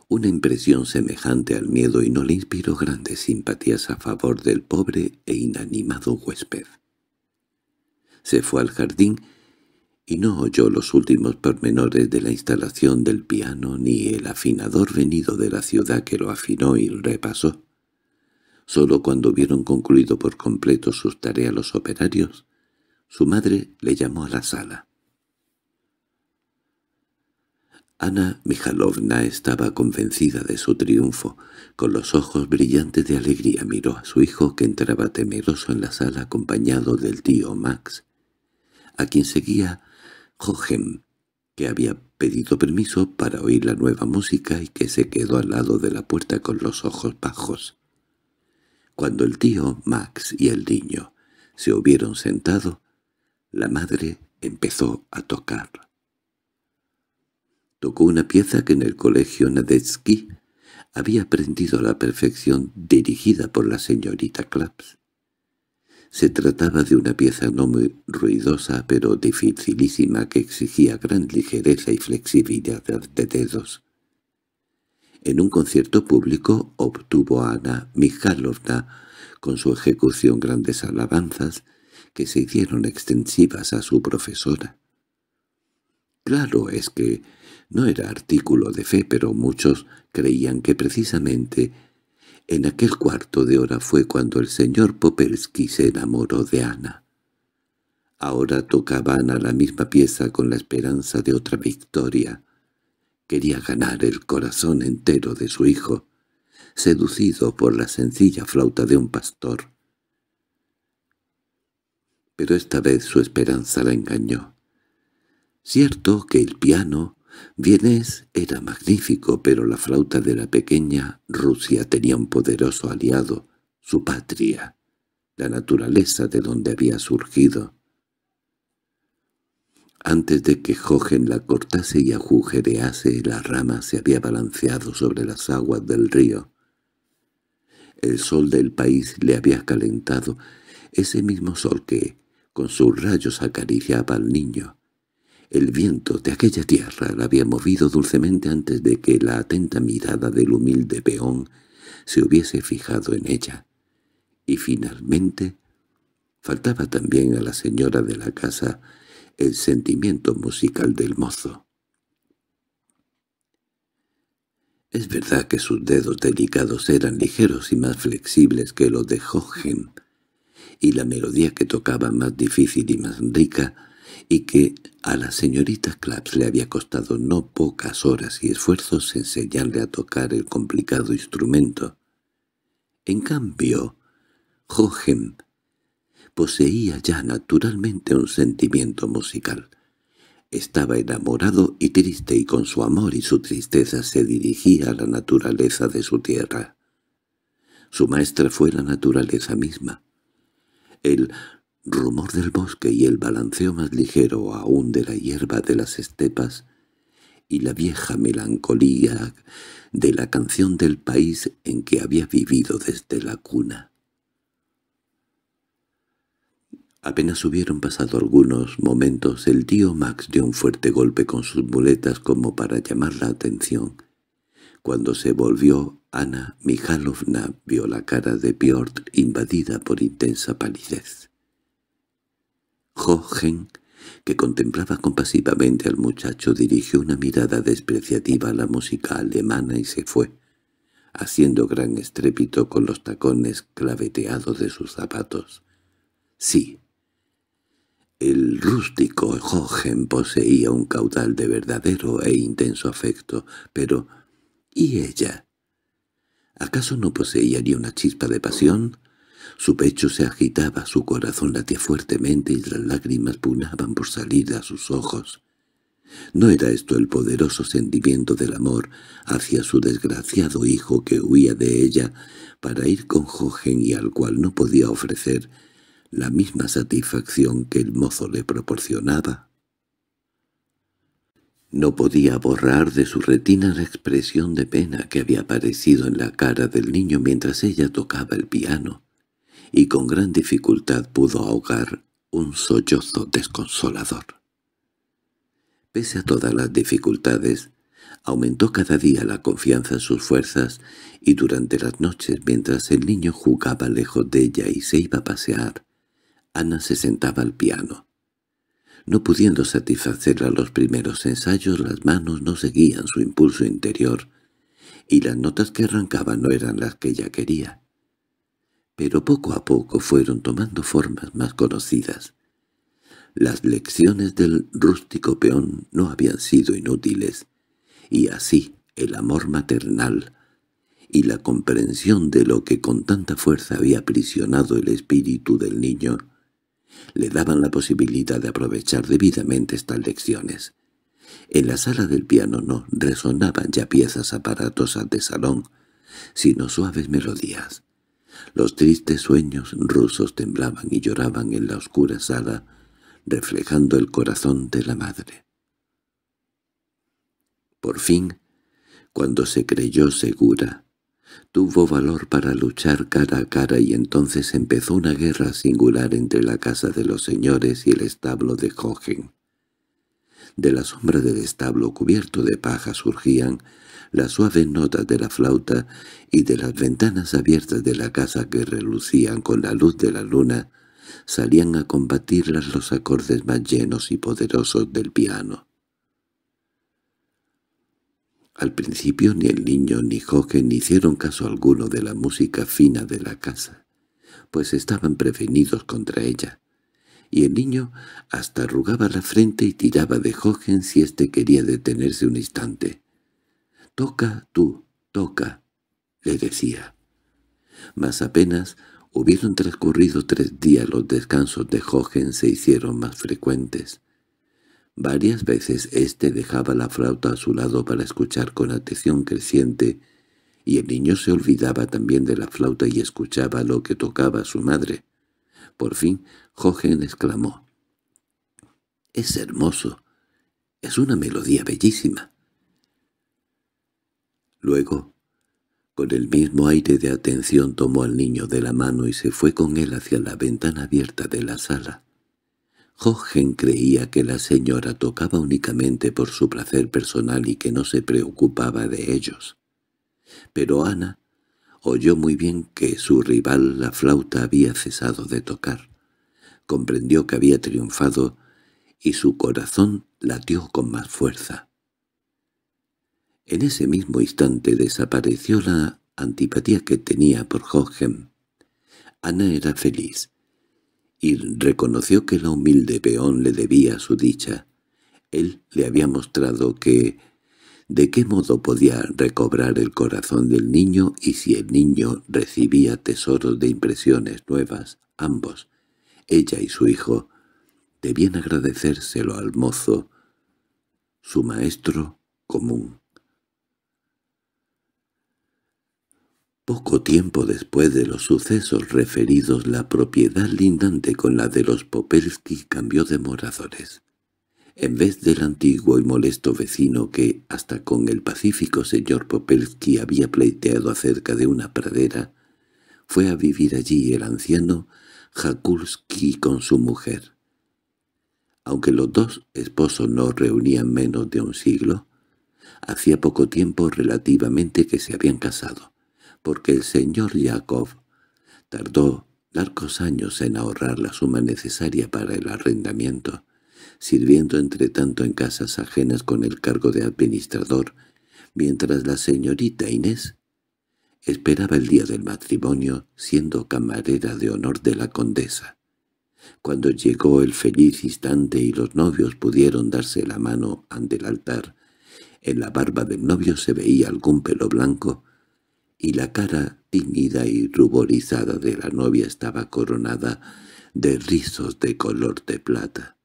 una impresión semejante al miedo y no le inspiró grandes simpatías a favor del pobre e inanimado huésped. Se fue al jardín y no oyó los últimos pormenores de la instalación del piano ni el afinador venido de la ciudad que lo afinó y repasó. Solo cuando hubieron concluido por completo sus tareas los operarios, su madre le llamó a la sala. Ana Mijalovna estaba convencida de su triunfo. Con los ojos brillantes de alegría miró a su hijo que entraba temeroso en la sala acompañado del tío Max, a quien seguía Jochen, que había pedido permiso para oír la nueva música y que se quedó al lado de la puerta con los ojos bajos. Cuando el tío Max y el niño se hubieron sentado, la madre empezó a tocar. Tocó una pieza que en el colegio Nadetsky había aprendido a la perfección dirigida por la señorita Klaps. Se trataba de una pieza no muy ruidosa pero dificilísima que exigía gran ligereza y flexibilidad de dedos. En un concierto público obtuvo a Ana Mikhailovna con su ejecución grandes alabanzas que se hicieron extensivas a su profesora. Claro es que no era artículo de fe, pero muchos creían que precisamente en aquel cuarto de hora fue cuando el señor Popelski se enamoró de Ana. Ahora tocaban a la misma pieza con la esperanza de otra victoria. Quería ganar el corazón entero de su hijo, seducido por la sencilla flauta de un pastor. Pero esta vez su esperanza la engañó. Cierto que el piano Vienes era magnífico, pero la flauta de la pequeña Rusia tenía un poderoso aliado, su patria, la naturaleza de donde había surgido. Antes de que Jogen la cortase y agujerease, la rama se había balanceado sobre las aguas del río. El sol del país le había calentado, ese mismo sol que, con sus rayos, acariciaba al niño. El viento de aquella tierra la había movido dulcemente antes de que la atenta mirada del humilde peón se hubiese fijado en ella. Y finalmente faltaba también a la señora de la casa el sentimiento musical del mozo. Es verdad que sus dedos delicados eran ligeros y más flexibles que los de Hohen, y la melodía que tocaba más difícil y más rica y que a la señorita Claps le había costado no pocas horas y esfuerzos enseñarle a tocar el complicado instrumento. En cambio, Jochen poseía ya naturalmente un sentimiento musical. Estaba enamorado y triste y con su amor y su tristeza se dirigía a la naturaleza de su tierra. Su maestra fue la naturaleza misma rumor del bosque y el balanceo más ligero aún de la hierba de las estepas, y la vieja melancolía de la canción del país en que había vivido desde la cuna. Apenas hubieron pasado algunos momentos, el tío Max dio un fuerte golpe con sus muletas como para llamar la atención. Cuando se volvió, Ana Mijalovna vio la cara de Piotr invadida por intensa palidez. Jochen, que contemplaba compasivamente al muchacho, dirigió una mirada despreciativa a la música alemana y se fue, haciendo gran estrépito con los tacones claveteados de sus zapatos. Sí, el rústico Jochen poseía un caudal de verdadero e intenso afecto, pero ¿y ella? ¿Acaso no poseía ni una chispa de pasión? Su pecho se agitaba, su corazón latía fuertemente y las lágrimas punaban por salir a sus ojos. ¿No era esto el poderoso sentimiento del amor hacia su desgraciado hijo que huía de ella para ir con Jogen y al cual no podía ofrecer la misma satisfacción que el mozo le proporcionaba? No podía borrar de su retina la expresión de pena que había aparecido en la cara del niño mientras ella tocaba el piano y con gran dificultad pudo ahogar un sollozo desconsolador. Pese a todas las dificultades, aumentó cada día la confianza en sus fuerzas y durante las noches mientras el niño jugaba lejos de ella y se iba a pasear, Ana se sentaba al piano. No pudiendo satisfacer a los primeros ensayos, las manos no seguían su impulso interior, y las notas que arrancaba no eran las que ella quería pero poco a poco fueron tomando formas más conocidas. Las lecciones del rústico peón no habían sido inútiles, y así el amor maternal y la comprensión de lo que con tanta fuerza había aprisionado el espíritu del niño le daban la posibilidad de aprovechar debidamente estas lecciones. En la sala del piano no resonaban ya piezas aparatosas de salón, sino suaves melodías. Los tristes sueños rusos temblaban y lloraban en la oscura sala, reflejando el corazón de la madre. Por fin, cuando se creyó segura, tuvo valor para luchar cara a cara y entonces empezó una guerra singular entre la casa de los señores y el establo de Hohen. De la sombra del establo cubierto de paja surgían las suaves notas de la flauta y de las ventanas abiertas de la casa que relucían con la luz de la luna, salían a combatirlas los acordes más llenos y poderosos del piano. Al principio ni el niño ni Jorge hicieron caso alguno de la música fina de la casa, pues estaban prevenidos contra ella, y el niño hasta arrugaba la frente y tiraba de Jorge si éste quería detenerse un instante. «Toca tú, toca», le decía. Mas apenas hubieron transcurrido tres días los descansos de Jogen se hicieron más frecuentes. Varias veces éste dejaba la flauta a su lado para escuchar con atención creciente, y el niño se olvidaba también de la flauta y escuchaba lo que tocaba su madre. Por fin Jogen exclamó, «¡Es hermoso! ¡Es una melodía bellísima!» Luego, con el mismo aire de atención tomó al niño de la mano y se fue con él hacia la ventana abierta de la sala. Jochen creía que la señora tocaba únicamente por su placer personal y que no se preocupaba de ellos. Pero Ana oyó muy bien que su rival la flauta había cesado de tocar. Comprendió que había triunfado y su corazón latió con más fuerza. En ese mismo instante desapareció la antipatía que tenía por Hohem. Ana era feliz, y reconoció que la humilde peón le debía su dicha. Él le había mostrado que de qué modo podía recobrar el corazón del niño y si el niño recibía tesoros de impresiones nuevas, ambos, ella y su hijo, debían agradecérselo al mozo, su maestro común. Poco tiempo después de los sucesos referidos, la propiedad lindante con la de los Popelsky cambió de moradores. En vez del antiguo y molesto vecino que, hasta con el pacífico señor Popelsky, había pleiteado acerca de una pradera, fue a vivir allí el anciano Jakulski con su mujer. Aunque los dos esposos no reunían menos de un siglo, hacía poco tiempo relativamente que se habían casado porque el señor Jacob tardó largos años en ahorrar la suma necesaria para el arrendamiento, sirviendo entre tanto en casas ajenas con el cargo de administrador, mientras la señorita Inés esperaba el día del matrimonio siendo camarera de honor de la condesa. Cuando llegó el feliz instante y los novios pudieron darse la mano ante el altar, en la barba del novio se veía algún pelo blanco y la cara tímida y ruborizada de la novia estaba coronada de rizos de color de plata.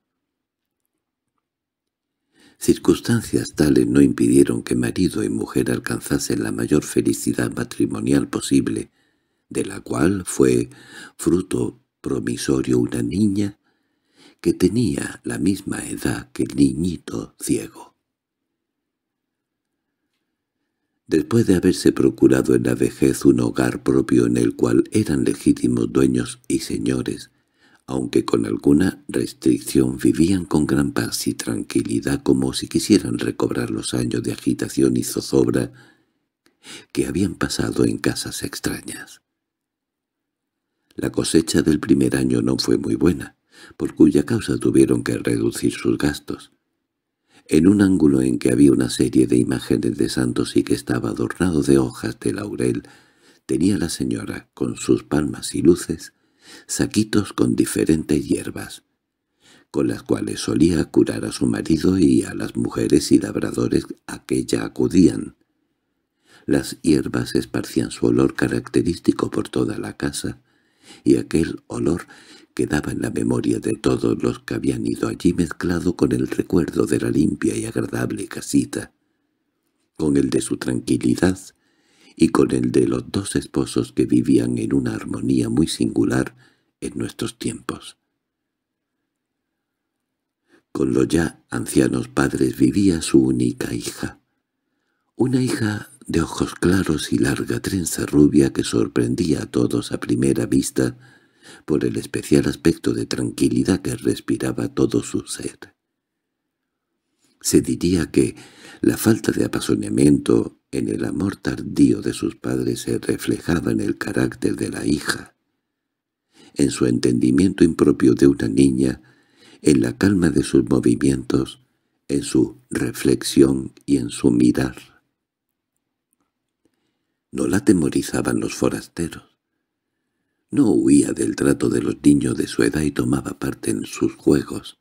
Circunstancias tales no impidieron que marido y mujer alcanzasen la mayor felicidad matrimonial posible, de la cual fue fruto promisorio una niña que tenía la misma edad que el niñito ciego. Después de haberse procurado en la vejez un hogar propio en el cual eran legítimos dueños y señores, aunque con alguna restricción vivían con gran paz y tranquilidad como si quisieran recobrar los años de agitación y zozobra que habían pasado en casas extrañas. La cosecha del primer año no fue muy buena, por cuya causa tuvieron que reducir sus gastos en un ángulo en que había una serie de imágenes de santos y que estaba adornado de hojas de laurel, tenía la señora, con sus palmas y luces, saquitos con diferentes hierbas, con las cuales solía curar a su marido y a las mujeres y labradores a que ya acudían. Las hierbas esparcían su olor característico por toda la casa, y aquel olor quedaba en la memoria de todos los que habían ido allí mezclado con el recuerdo de la limpia y agradable casita, con el de su tranquilidad y con el de los dos esposos que vivían en una armonía muy singular en nuestros tiempos. Con los ya ancianos padres vivía su única hija, una hija de ojos claros y larga trenza rubia que sorprendía a todos a primera vista por el especial aspecto de tranquilidad que respiraba todo su ser. Se diría que la falta de apasionamiento en el amor tardío de sus padres se reflejaba en el carácter de la hija, en su entendimiento impropio de una niña, en la calma de sus movimientos, en su reflexión y en su mirar. No la temorizaban los forasteros. No huía del trato de los niños de su edad y tomaba parte en sus juegos,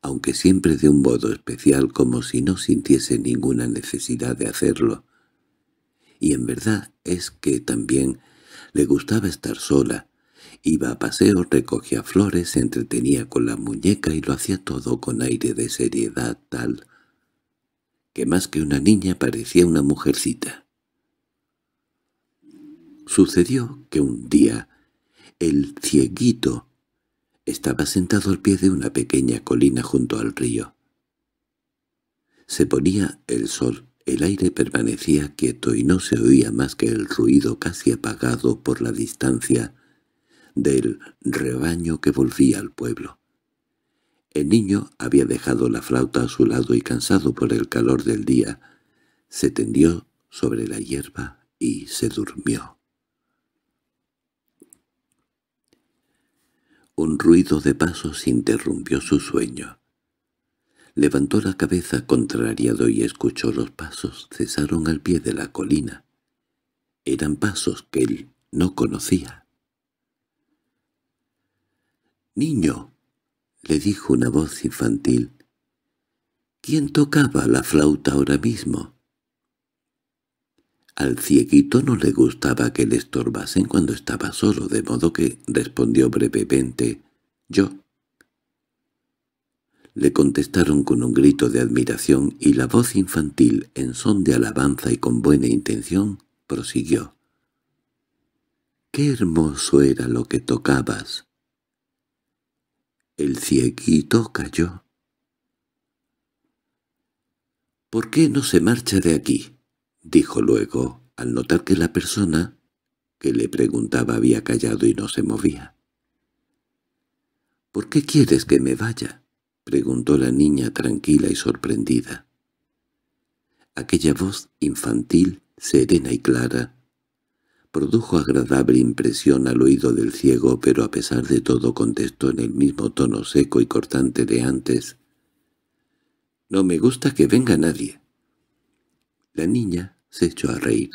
aunque siempre de un modo especial como si no sintiese ninguna necesidad de hacerlo. Y en verdad es que también le gustaba estar sola. Iba a paseos, recogía flores, se entretenía con la muñeca y lo hacía todo con aire de seriedad tal que más que una niña parecía una mujercita. Sucedió que un día el cieguito estaba sentado al pie de una pequeña colina junto al río. Se ponía el sol, el aire permanecía quieto y no se oía más que el ruido casi apagado por la distancia del rebaño que volvía al pueblo. El niño había dejado la flauta a su lado y cansado por el calor del día, se tendió sobre la hierba y se durmió. Un ruido de pasos interrumpió su sueño. Levantó la cabeza contrariado y escuchó los pasos cesaron al pie de la colina. Eran pasos que él no conocía. «Niño», le dijo una voz infantil, «¿quién tocaba la flauta ahora mismo?» Al cieguito no le gustaba que le estorbasen cuando estaba solo, de modo que respondió brevemente, «Yo». Le contestaron con un grito de admiración y la voz infantil, en son de alabanza y con buena intención, prosiguió. «¡Qué hermoso era lo que tocabas!» El cieguito cayó. «¿Por qué no se marcha de aquí?» dijo luego, al notar que la persona que le preguntaba había callado y no se movía. —¿Por qué quieres que me vaya? —preguntó la niña tranquila y sorprendida. Aquella voz infantil, serena y clara, produjo agradable impresión al oído del ciego, pero a pesar de todo contestó en el mismo tono seco y cortante de antes. —No me gusta que venga nadie. La niña se echó a reír.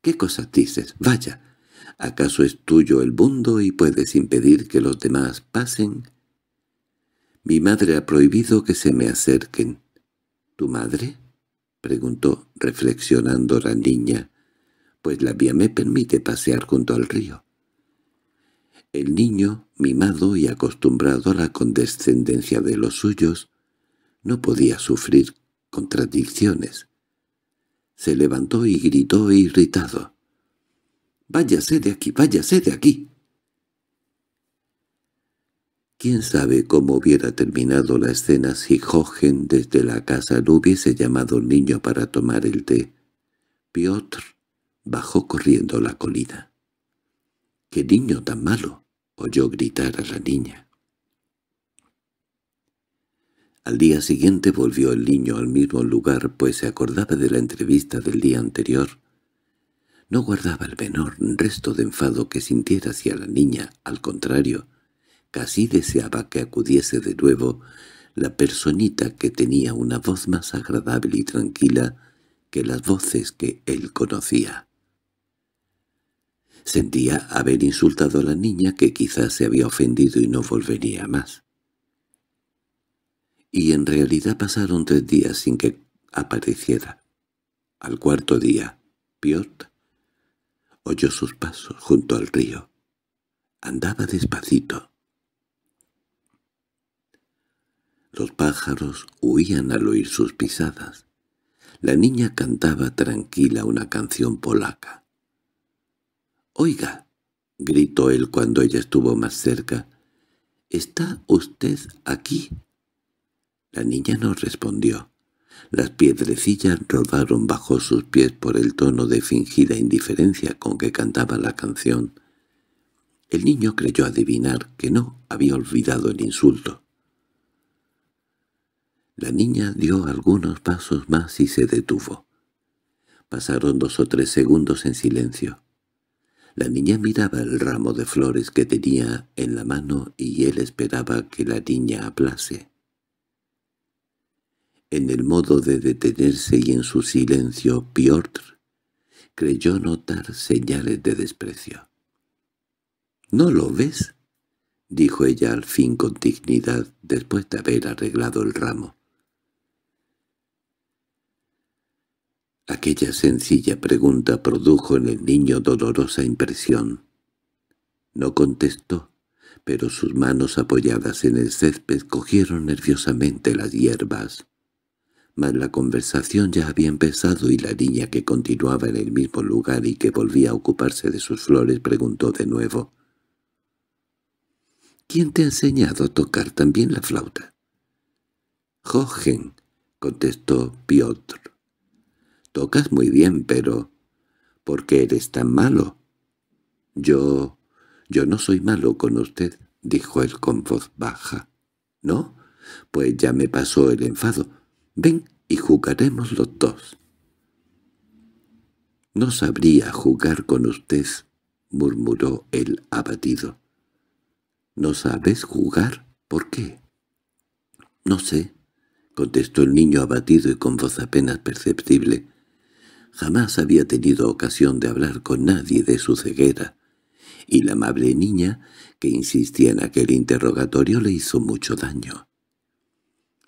—¿Qué cosas dices? Vaya, ¿acaso es tuyo el mundo y puedes impedir que los demás pasen? —Mi madre ha prohibido que se me acerquen. —¿Tu madre? —preguntó, reflexionando la niña. —Pues la vía me permite pasear junto al río. El niño, mimado y acostumbrado a la condescendencia de los suyos, no podía sufrir contradicciones. Se levantó y gritó irritado. —¡Váyase de aquí, váyase de aquí! Quién sabe cómo hubiera terminado la escena si Jochen desde la casa no hubiese llamado al niño para tomar el té. Piotr bajó corriendo la colina. —¡Qué niño tan malo! —oyó gritar a la niña. Al día siguiente volvió el niño al mismo lugar, pues se acordaba de la entrevista del día anterior. No guardaba el menor resto de enfado que sintiera hacia la niña, al contrario, casi deseaba que acudiese de nuevo la personita que tenía una voz más agradable y tranquila que las voces que él conocía. Sentía haber insultado a la niña que quizás se había ofendido y no volvería más y en realidad pasaron tres días sin que apareciera. Al cuarto día, Piotr oyó sus pasos junto al río. Andaba despacito. Los pájaros huían al oír sus pisadas. La niña cantaba tranquila una canción polaca. —¡Oiga! —gritó él cuando ella estuvo más cerca. —¿Está usted aquí? La niña no respondió. Las piedrecillas rodaron bajo sus pies por el tono de fingida indiferencia con que cantaba la canción. El niño creyó adivinar que no había olvidado el insulto. La niña dio algunos pasos más y se detuvo. Pasaron dos o tres segundos en silencio. La niña miraba el ramo de flores que tenía en la mano y él esperaba que la niña hablase en el modo de detenerse y en su silencio, Piotr creyó notar señales de desprecio. —¿No lo ves? —dijo ella al fin con dignidad, después de haber arreglado el ramo. Aquella sencilla pregunta produjo en el niño dolorosa impresión. No contestó, pero sus manos apoyadas en el césped cogieron nerviosamente las hierbas mas la conversación ya había empezado y la niña que continuaba en el mismo lugar y que volvía a ocuparse de sus flores preguntó de nuevo. —¿Quién te ha enseñado a tocar tan bien la flauta? —Jochen —contestó Piotr. —Tocas muy bien, pero... ¿Por qué eres tan malo? —Yo... yo no soy malo con usted —dijo él con voz baja. —¿No? Pues ya me pasó el enfado. Ven y jugaremos los dos. —No sabría jugar con usted —murmuró el abatido. —¿No sabes jugar? ¿Por qué? —No sé —contestó el niño abatido y con voz apenas perceptible. Jamás había tenido ocasión de hablar con nadie de su ceguera, y la amable niña, que insistía en aquel interrogatorio, le hizo mucho daño.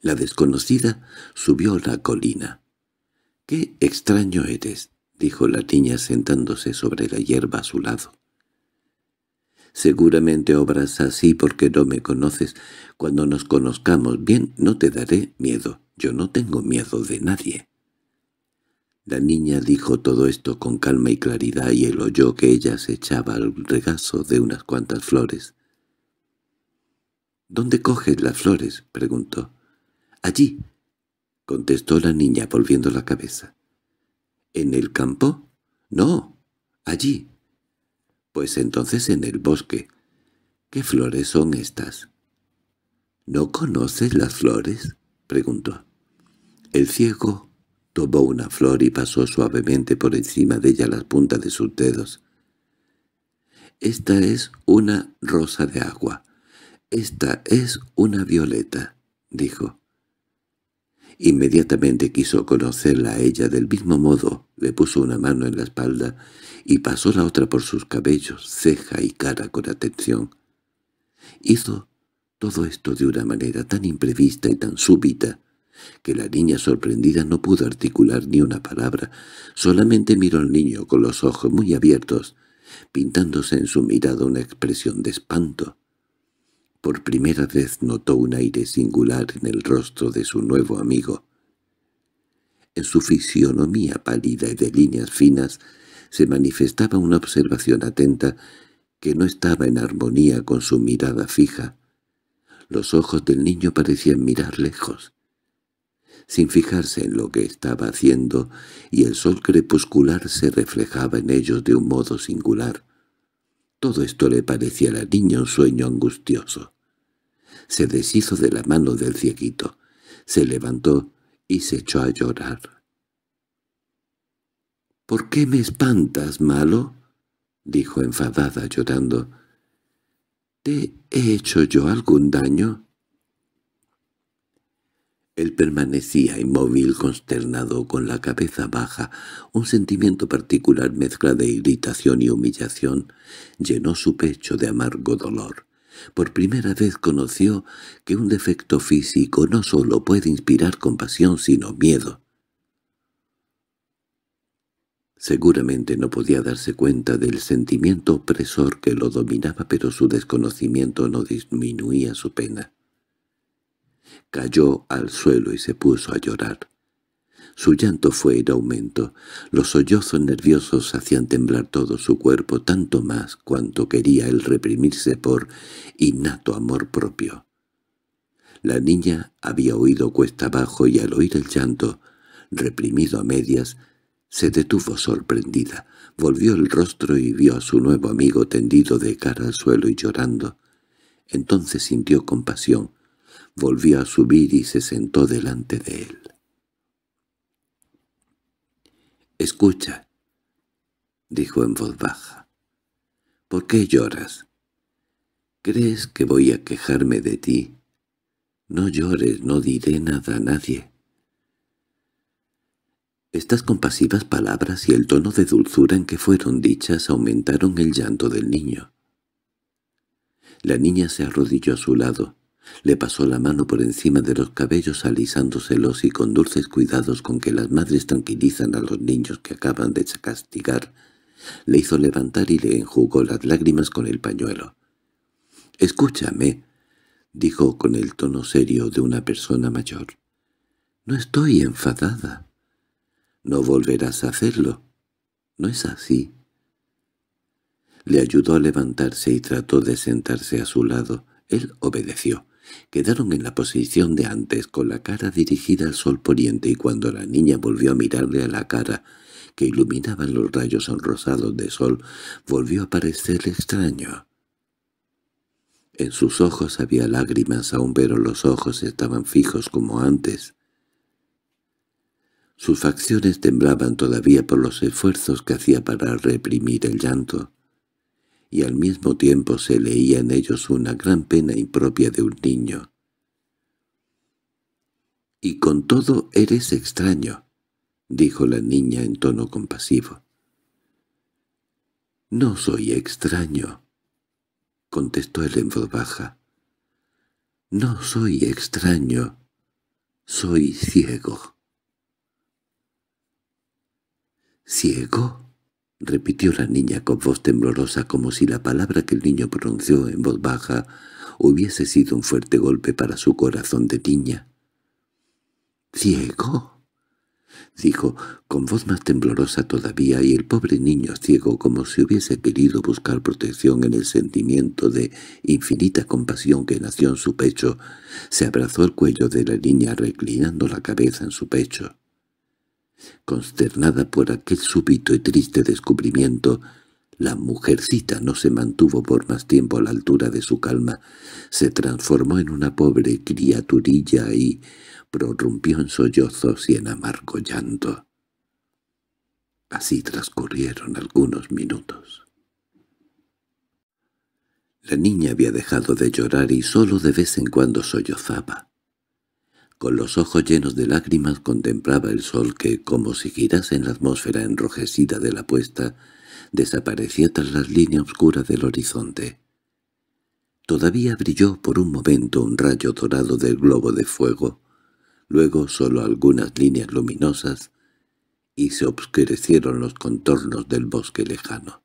La desconocida subió la colina. —¡Qué extraño eres! —dijo la niña sentándose sobre la hierba a su lado. —Seguramente obras así porque no me conoces. Cuando nos conozcamos bien no te daré miedo. Yo no tengo miedo de nadie. La niña dijo todo esto con calma y claridad y el oyó que ella se echaba al regazo de unas cuantas flores. —¿Dónde coges las flores? —preguntó. —Allí —contestó la niña volviendo la cabeza. —¿En el campo? —No, allí. —Pues entonces en el bosque. —¿Qué flores son estas? —¿No conoces las flores? —preguntó. El ciego tomó una flor y pasó suavemente por encima de ella las puntas de sus dedos. Esta es una rosa de agua. Esta es una violeta, dijo. Inmediatamente quiso conocerla a ella del mismo modo, le puso una mano en la espalda y pasó la otra por sus cabellos, ceja y cara con atención. Hizo todo esto de una manera tan imprevista y tan súbita que la niña sorprendida no pudo articular ni una palabra, solamente miró al niño con los ojos muy abiertos, pintándose en su mirada una expresión de espanto por primera vez notó un aire singular en el rostro de su nuevo amigo. En su fisionomía pálida y de líneas finas se manifestaba una observación atenta que no estaba en armonía con su mirada fija. Los ojos del niño parecían mirar lejos, sin fijarse en lo que estaba haciendo, y el sol crepuscular se reflejaba en ellos de un modo singular. Todo esto le parecía a la niña un sueño angustioso se deshizo de la mano del cieguito, se levantó y se echó a llorar. —¿Por qué me espantas, malo? —dijo enfadada, llorando. —¿Te he hecho yo algún daño? Él permanecía inmóvil, consternado, con la cabeza baja. Un sentimiento particular, mezcla de irritación y humillación, llenó su pecho de amargo dolor. Por primera vez conoció que un defecto físico no solo puede inspirar compasión sino miedo. Seguramente no podía darse cuenta del sentimiento opresor que lo dominaba, pero su desconocimiento no disminuía su pena. Cayó al suelo y se puso a llorar. Su llanto fue en aumento. Los sollozos nerviosos hacían temblar todo su cuerpo, tanto más cuanto quería él reprimirse por innato amor propio. La niña había oído cuesta abajo y al oír el llanto, reprimido a medias, se detuvo sorprendida, volvió el rostro y vio a su nuevo amigo tendido de cara al suelo y llorando. Entonces sintió compasión, volvió a subir y se sentó delante de él. —Escucha —dijo en voz baja—, ¿por qué lloras? ¿Crees que voy a quejarme de ti? No llores, no diré nada a nadie. Estas compasivas palabras y el tono de dulzura en que fueron dichas aumentaron el llanto del niño. La niña se arrodilló a su lado, le pasó la mano por encima de los cabellos alisándoselos y con dulces cuidados con que las madres tranquilizan a los niños que acaban de castigar, le hizo levantar y le enjugó las lágrimas con el pañuelo. —Escúchame —dijo con el tono serio de una persona mayor. —No estoy enfadada. —No volverás a hacerlo. ¿No es así? Le ayudó a levantarse y trató de sentarse a su lado. Él obedeció. Quedaron en la posición de antes, con la cara dirigida al sol poniente, y cuando la niña volvió a mirarle a la cara, que iluminaban los rayos sonrosados de sol, volvió a parecer extraño. En sus ojos había lágrimas aún, pero los ojos estaban fijos como antes. Sus facciones temblaban todavía por los esfuerzos que hacía para reprimir el llanto y al mismo tiempo se leía en ellos una gran pena impropia de un niño. —Y con todo eres extraño —dijo la niña en tono compasivo. —No soy extraño —contestó él en voz baja. —No soy extraño, soy ciego. —¿Ciego? repitió la niña con voz temblorosa como si la palabra que el niño pronunció en voz baja hubiese sido un fuerte golpe para su corazón de niña. —¡Ciego! —dijo con voz más temblorosa todavía y el pobre niño ciego como si hubiese querido buscar protección en el sentimiento de infinita compasión que nació en su pecho, se abrazó el cuello de la niña reclinando la cabeza en su pecho. Consternada por aquel súbito y triste descubrimiento, la mujercita no se mantuvo por más tiempo a la altura de su calma, se transformó en una pobre criaturilla y prorrumpió en sollozos y en amargo llanto. Así transcurrieron algunos minutos. La niña había dejado de llorar y solo de vez en cuando sollozaba. Con los ojos llenos de lágrimas contemplaba el sol que, como si girase en la atmósfera enrojecida de la puesta, desaparecía tras la línea oscuras del horizonte. Todavía brilló por un momento un rayo dorado del globo de fuego, luego solo algunas líneas luminosas, y se obscurecieron los contornos del bosque lejano.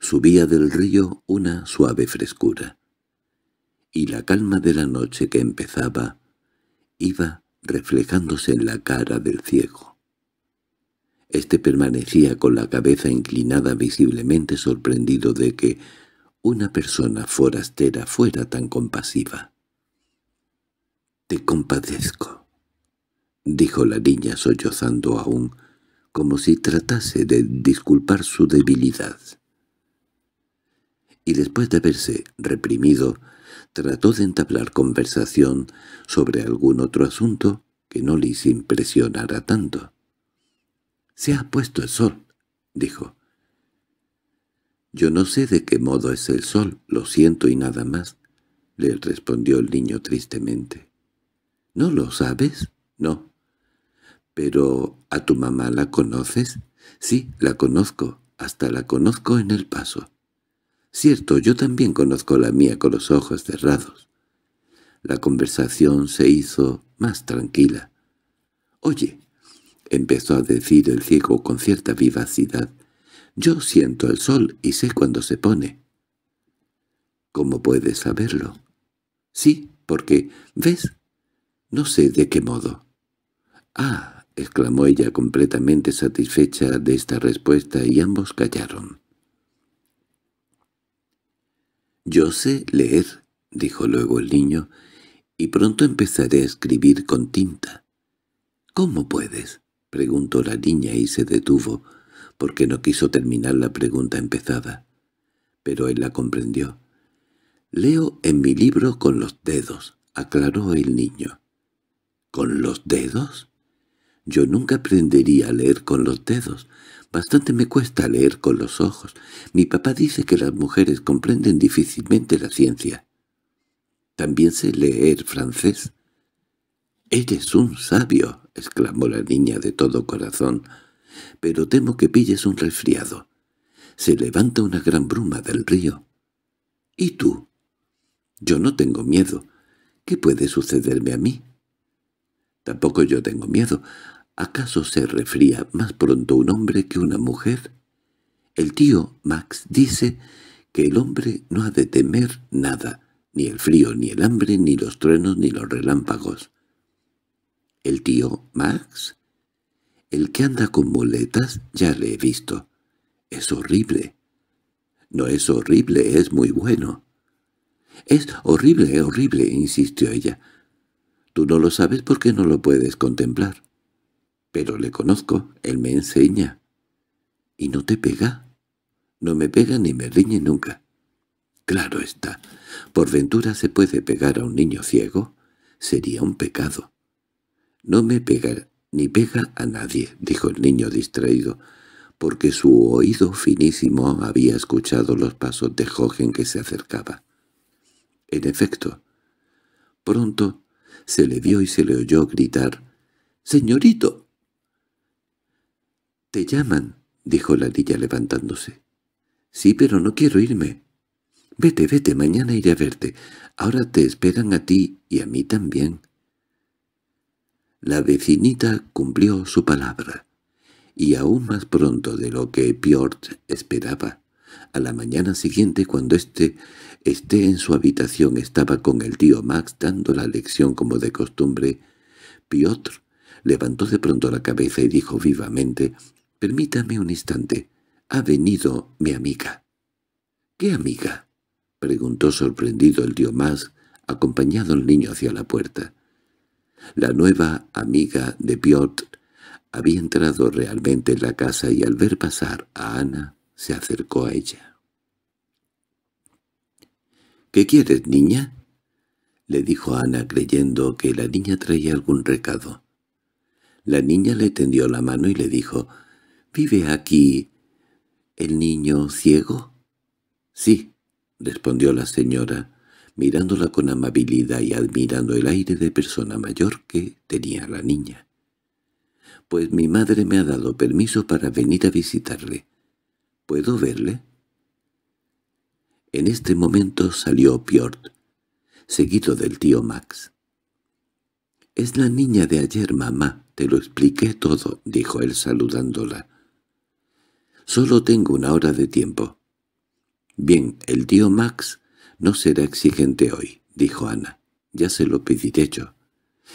Subía del río una suave frescura y la calma de la noche que empezaba iba reflejándose en la cara del ciego. Este permanecía con la cabeza inclinada visiblemente sorprendido de que una persona forastera fuera tan compasiva. «Te compadezco», dijo la niña sollozando aún, como si tratase de disculpar su debilidad. Y después de haberse reprimido, trató de entablar conversación sobre algún otro asunto que no les impresionara tanto. «Se ha puesto el sol», dijo. «Yo no sé de qué modo es el sol, lo siento y nada más», le respondió el niño tristemente. —¿No lo sabes? —No. —¿Pero a tu mamá la conoces? —Sí, la conozco. Hasta la conozco en el paso. Cierto, yo también conozco la mía con los ojos cerrados. La conversación se hizo más tranquila. —Oye —empezó a decir el ciego con cierta vivacidad—, yo siento el sol y sé cuándo se pone. —¿Cómo puedes saberlo? —Sí, porque, ¿ves? No sé de qué modo. —Ah —exclamó ella completamente satisfecha de esta respuesta y ambos callaron. «Yo sé leer», dijo luego el niño, «y pronto empezaré a escribir con tinta». «¿Cómo puedes?» preguntó la niña y se detuvo, porque no quiso terminar la pregunta empezada. Pero él la comprendió. «Leo en mi libro con los dedos», aclaró el niño. «¿Con los dedos?» Yo nunca aprendería a leer con los dedos, Bastante me cuesta leer con los ojos. Mi papá dice que las mujeres comprenden difícilmente la ciencia. También sé leer francés. —Eres un sabio —exclamó la niña de todo corazón—, pero temo que pilles un resfriado. Se levanta una gran bruma del río. —¿Y tú? —Yo no tengo miedo. ¿Qué puede sucederme a mí? —Tampoco yo tengo miedo. ¿Acaso se refría más pronto un hombre que una mujer? El tío Max dice que el hombre no ha de temer nada, ni el frío, ni el hambre, ni los truenos, ni los relámpagos. ¿El tío Max? El que anda con muletas ya le he visto. Es horrible. No es horrible, es muy bueno. —Es horrible, es horrible —insistió ella. —Tú no lo sabes porque no lo puedes contemplar. Pero le conozco, él me enseña. ¿Y no te pega? No me pega ni me riñe nunca. Claro está, ¿por ventura se puede pegar a un niño ciego? Sería un pecado. No me pega ni pega a nadie, dijo el niño distraído, porque su oído finísimo había escuchado los pasos de Jogen que se acercaba. En efecto, pronto se le vio y se le oyó gritar «¡Señorito, —Te llaman —dijo la niña levantándose. —Sí, pero no quiero irme. —Vete, vete, mañana iré a verte. Ahora te esperan a ti y a mí también. La vecinita cumplió su palabra, y aún más pronto de lo que Piotr esperaba. A la mañana siguiente, cuando éste esté en su habitación, estaba con el tío Max dando la lección como de costumbre. Piotr levantó de pronto la cabeza y dijo vivamente, Permítame un instante. Ha venido mi amiga. —¿Qué amiga? —preguntó sorprendido el más, acompañado al niño hacia la puerta. La nueva amiga de Piotr había entrado realmente en la casa y al ver pasar a Ana se acercó a ella. —¿Qué quieres, niña? —le dijo Ana creyendo que la niña traía algún recado. La niña le tendió la mano y le dijo, —¿Vive aquí el niño ciego? —Sí —respondió la señora, mirándola con amabilidad y admirando el aire de persona mayor que tenía la niña. —Pues mi madre me ha dado permiso para venir a visitarle. ¿Puedo verle? En este momento salió Piort, seguido del tío Max. —Es la niña de ayer, mamá. Te lo expliqué todo —dijo él saludándola. Solo tengo una hora de tiempo. —Bien, el tío Max no será exigente hoy —dijo Ana. —Ya se lo pediré yo.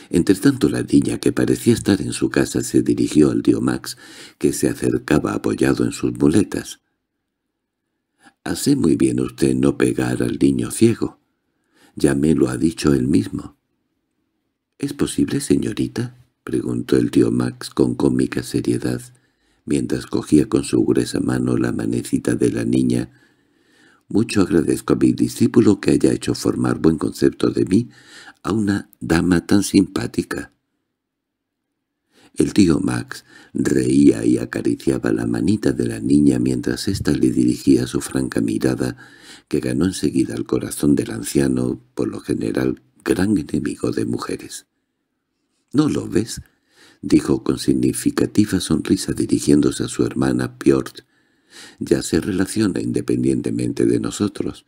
Entretanto la niña, que parecía estar en su casa, se dirigió al tío Max, que se acercaba apoyado en sus muletas. —Hace muy bien usted no pegar al niño ciego. Ya me lo ha dicho él mismo. —¿Es posible, señorita? —preguntó el tío Max con cómica seriedad mientras cogía con su gruesa mano la manecita de la niña. Mucho agradezco a mi discípulo que haya hecho formar buen concepto de mí a una dama tan simpática. El tío Max reía y acariciaba la manita de la niña mientras ésta le dirigía su franca mirada, que ganó enseguida el corazón del anciano, por lo general gran enemigo de mujeres. —¿No lo ves? dijo con significativa sonrisa dirigiéndose a su hermana Piort, ya se relaciona independientemente de nosotros,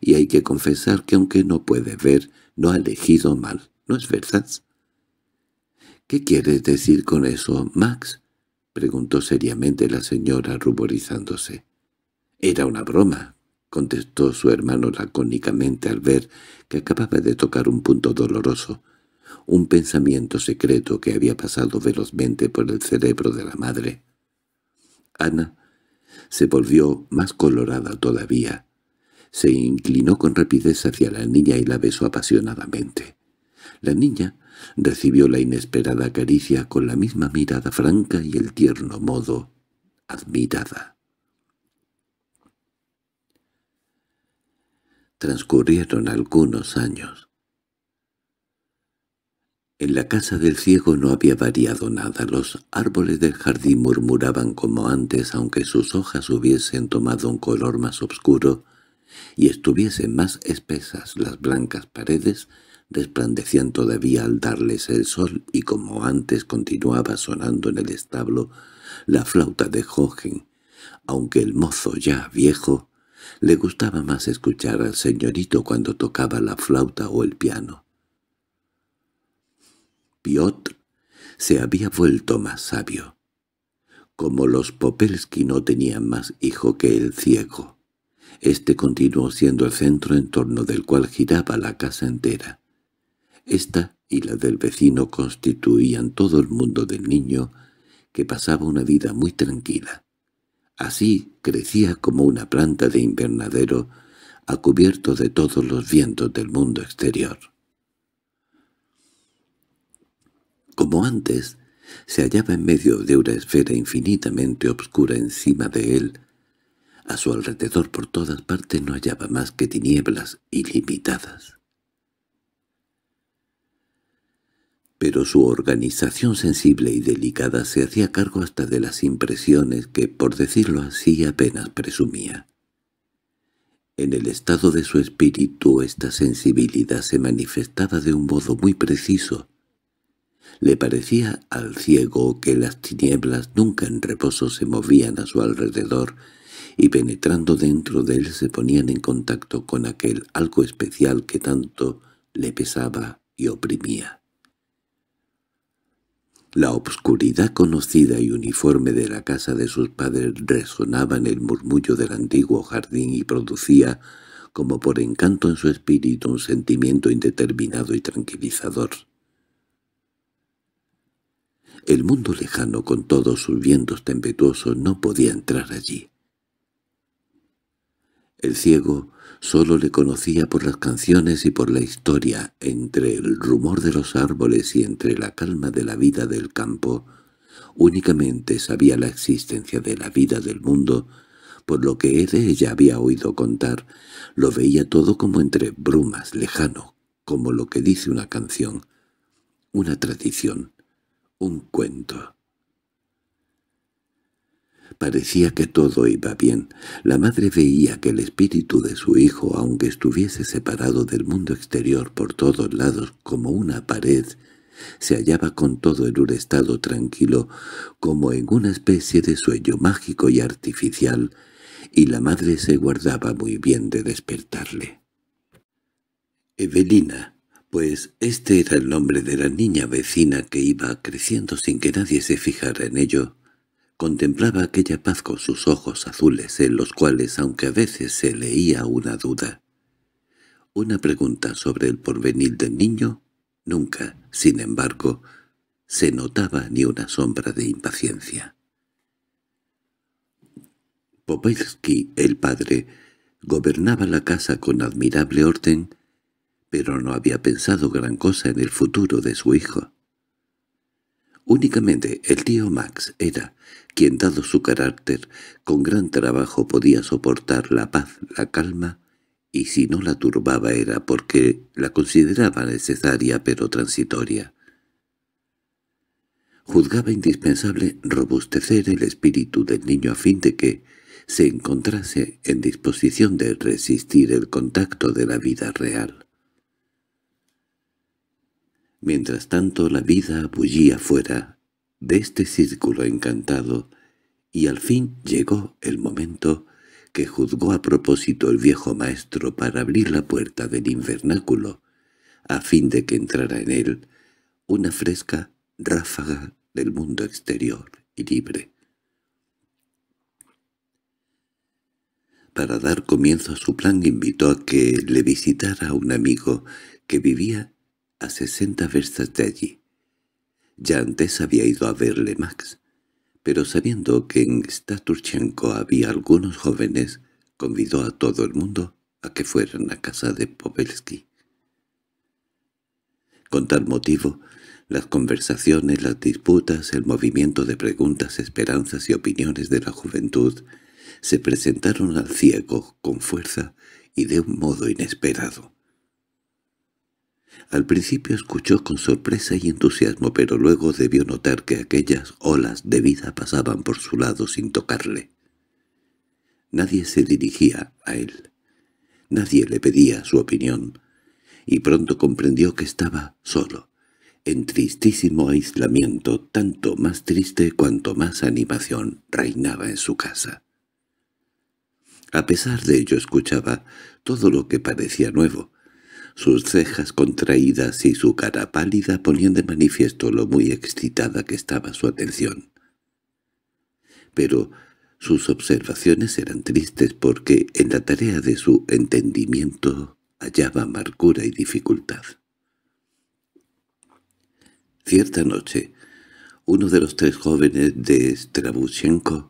y hay que confesar que aunque no puede ver, no ha elegido mal, ¿no es verdad? —¿Qué quieres decir con eso, Max? —preguntó seriamente la señora ruborizándose. —Era una broma —contestó su hermano lacónicamente al ver que acababa de tocar un punto doloroso un pensamiento secreto que había pasado velozmente por el cerebro de la madre. Ana se volvió más colorada todavía. Se inclinó con rapidez hacia la niña y la besó apasionadamente. La niña recibió la inesperada caricia con la misma mirada franca y el tierno modo admirada. Transcurrieron algunos años. En la casa del ciego no había variado nada. Los árboles del jardín murmuraban como antes, aunque sus hojas hubiesen tomado un color más oscuro y estuviesen más espesas las blancas paredes, resplandecían todavía al darles el sol y como antes continuaba sonando en el establo la flauta de Jochen, aunque el mozo ya viejo le gustaba más escuchar al señorito cuando tocaba la flauta o el piano. Piotr se había vuelto más sabio. Como los Popelsky no tenían más hijo que el ciego. Este continuó siendo el centro en torno del cual giraba la casa entera. Esta y la del vecino constituían todo el mundo del niño, que pasaba una vida muy tranquila. Así crecía como una planta de invernadero, a cubierto de todos los vientos del mundo exterior. Como antes, se hallaba en medio de una esfera infinitamente oscura encima de él. A su alrededor por todas partes no hallaba más que tinieblas ilimitadas. Pero su organización sensible y delicada se hacía cargo hasta de las impresiones que, por decirlo así, apenas presumía. En el estado de su espíritu esta sensibilidad se manifestaba de un modo muy preciso, le parecía al ciego que las tinieblas nunca en reposo se movían a su alrededor y penetrando dentro de él se ponían en contacto con aquel algo especial que tanto le pesaba y oprimía. La obscuridad conocida y uniforme de la casa de sus padres resonaba en el murmullo del antiguo jardín y producía, como por encanto en su espíritu, un sentimiento indeterminado y tranquilizador. El mundo lejano con todos sus vientos tempestuosos no podía entrar allí. El ciego solo le conocía por las canciones y por la historia, entre el rumor de los árboles y entre la calma de la vida del campo, únicamente sabía la existencia de la vida del mundo, por lo que él ella había oído contar, lo veía todo como entre brumas, lejano, como lo que dice una canción, una tradición, un cuento. Parecía que todo iba bien. La madre veía que el espíritu de su hijo, aunque estuviese separado del mundo exterior por todos lados como una pared, se hallaba con todo en un estado tranquilo, como en una especie de sueño mágico y artificial, y la madre se guardaba muy bien de despertarle. Evelina pues este era el nombre de la niña vecina que iba creciendo sin que nadie se fijara en ello, contemplaba aquella paz con sus ojos azules en los cuales aunque a veces se leía una duda. Una pregunta sobre el porvenir del niño nunca, sin embargo, se notaba ni una sombra de impaciencia. Popersky, el padre, gobernaba la casa con admirable orden pero no había pensado gran cosa en el futuro de su hijo. Únicamente el tío Max era quien, dado su carácter, con gran trabajo podía soportar la paz, la calma, y si no la turbaba era porque la consideraba necesaria pero transitoria. Juzgaba indispensable robustecer el espíritu del niño a fin de que se encontrase en disposición de resistir el contacto de la vida real. Mientras tanto la vida bullía fuera de este círculo encantado, y al fin llegó el momento que juzgó a propósito el viejo maestro para abrir la puerta del invernáculo, a fin de que entrara en él una fresca ráfaga del mundo exterior y libre. Para dar comienzo a su plan invitó a que le visitara a un amigo que vivía a sesenta versas de allí. Ya antes había ido a verle Max, pero sabiendo que en Staturchenko había algunos jóvenes, convidó a todo el mundo a que fueran a casa de Popelski. Con tal motivo, las conversaciones, las disputas, el movimiento de preguntas, esperanzas y opiniones de la juventud se presentaron al ciego con fuerza y de un modo inesperado. Al principio escuchó con sorpresa y entusiasmo, pero luego debió notar que aquellas olas de vida pasaban por su lado sin tocarle. Nadie se dirigía a él. Nadie le pedía su opinión, y pronto comprendió que estaba solo, en tristísimo aislamiento, tanto más triste cuanto más animación reinaba en su casa. A pesar de ello escuchaba todo lo que parecía nuevo, sus cejas contraídas y su cara pálida ponían de manifiesto lo muy excitada que estaba su atención. Pero sus observaciones eran tristes porque en la tarea de su entendimiento hallaba amargura y dificultad. Cierta noche, uno de los tres jóvenes de Stravushenko,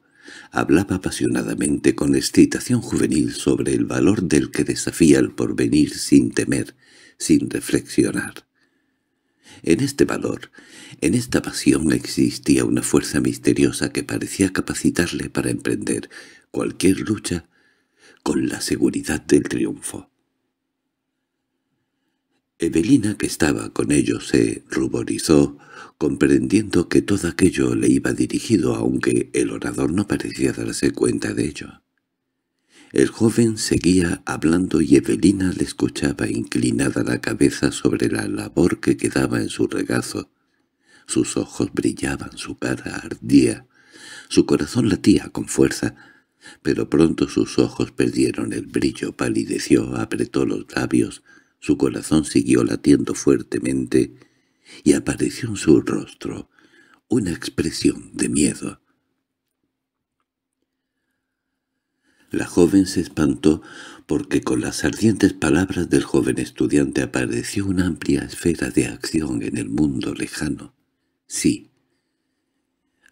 hablaba apasionadamente con excitación juvenil sobre el valor del que desafía el porvenir sin temer, sin reflexionar. En este valor, en esta pasión existía una fuerza misteriosa que parecía capacitarle para emprender cualquier lucha con la seguridad del triunfo. Evelina, que estaba con ellos, se ruborizó, comprendiendo que todo aquello le iba dirigido, aunque el orador no parecía darse cuenta de ello. El joven seguía hablando y Evelina le escuchaba inclinada la cabeza sobre la labor que quedaba en su regazo. Sus ojos brillaban, su cara ardía, su corazón latía con fuerza, pero pronto sus ojos perdieron el brillo, palideció, apretó los labios, su corazón siguió latiendo fuertemente y apareció en su rostro una expresión de miedo. La joven se espantó porque con las ardientes palabras del joven estudiante apareció una amplia esfera de acción en el mundo lejano. Sí,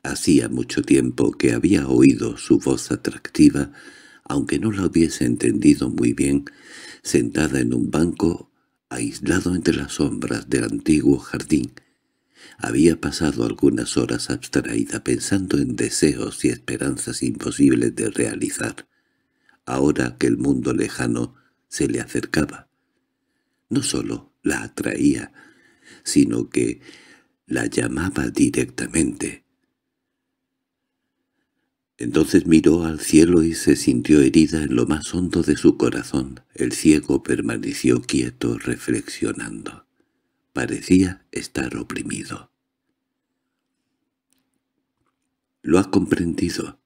hacía mucho tiempo que había oído su voz atractiva, aunque no la hubiese entendido muy bien, sentada en un banco aislado entre las sombras del antiguo jardín. Había pasado algunas horas abstraída pensando en deseos y esperanzas imposibles de realizar, ahora que el mundo lejano se le acercaba. No sólo la atraía, sino que la llamaba directamente. Entonces miró al cielo y se sintió herida en lo más hondo de su corazón. El ciego permaneció quieto reflexionando. Parecía estar oprimido. —Lo ha comprendido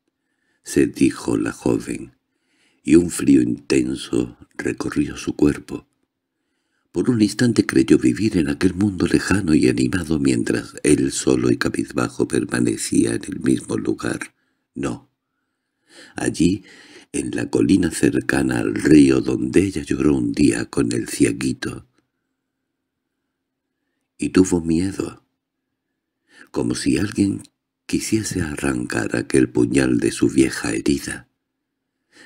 —se dijo la joven, y un frío intenso recorrió su cuerpo. Por un instante creyó vivir en aquel mundo lejano y animado mientras él solo y cabizbajo permanecía en el mismo lugar no. Allí, en la colina cercana al río donde ella lloró un día con el cieguito. Y tuvo miedo, como si alguien quisiese arrancar aquel puñal de su vieja herida.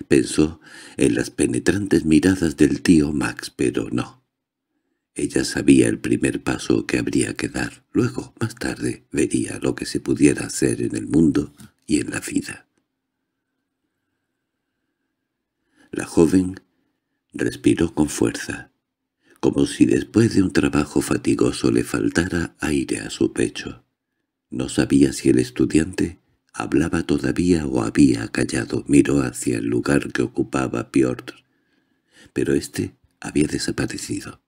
Pensó en las penetrantes miradas del tío Max, pero no. Ella sabía el primer paso que habría que dar. Luego, más tarde, vería lo que se pudiera hacer en el mundo y en la vida. La joven respiró con fuerza, como si después de un trabajo fatigoso le faltara aire a su pecho. No sabía si el estudiante hablaba todavía o había callado. Miró hacia el lugar que ocupaba Piotr, pero éste había desaparecido.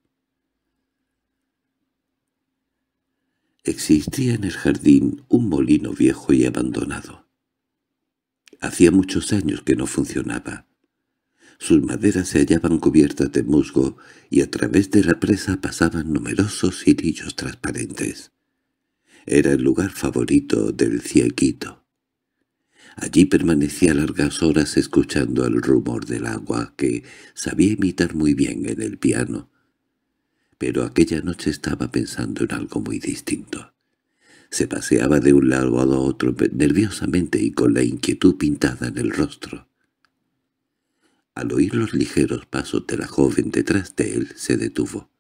Existía en el jardín un molino viejo y abandonado. Hacía muchos años que no funcionaba. Sus maderas se hallaban cubiertas de musgo y a través de la presa pasaban numerosos cirillos transparentes. Era el lugar favorito del cieguito. Allí permanecía largas horas escuchando el rumor del agua que sabía imitar muy bien en el piano. Pero aquella noche estaba pensando en algo muy distinto. Se paseaba de un lado a otro nerviosamente y con la inquietud pintada en el rostro. Al oír los ligeros pasos de la joven detrás de él, se detuvo.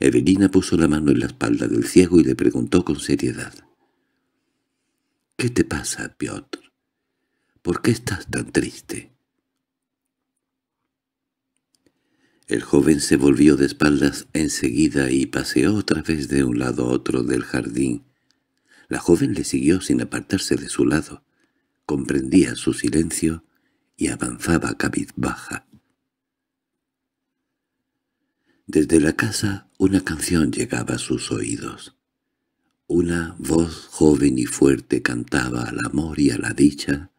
Evelina puso la mano en la espalda del ciego y le preguntó con seriedad. —¿Qué te pasa, Piotr? ¿Por qué estás tan triste? El joven se volvió de espaldas enseguida y paseó otra vez de un lado a otro del jardín, la joven le siguió sin apartarse de su lado. Comprendía su silencio y avanzaba cabizbaja. Desde la casa una canción llegaba a sus oídos. Una voz joven y fuerte cantaba al amor y a la dicha,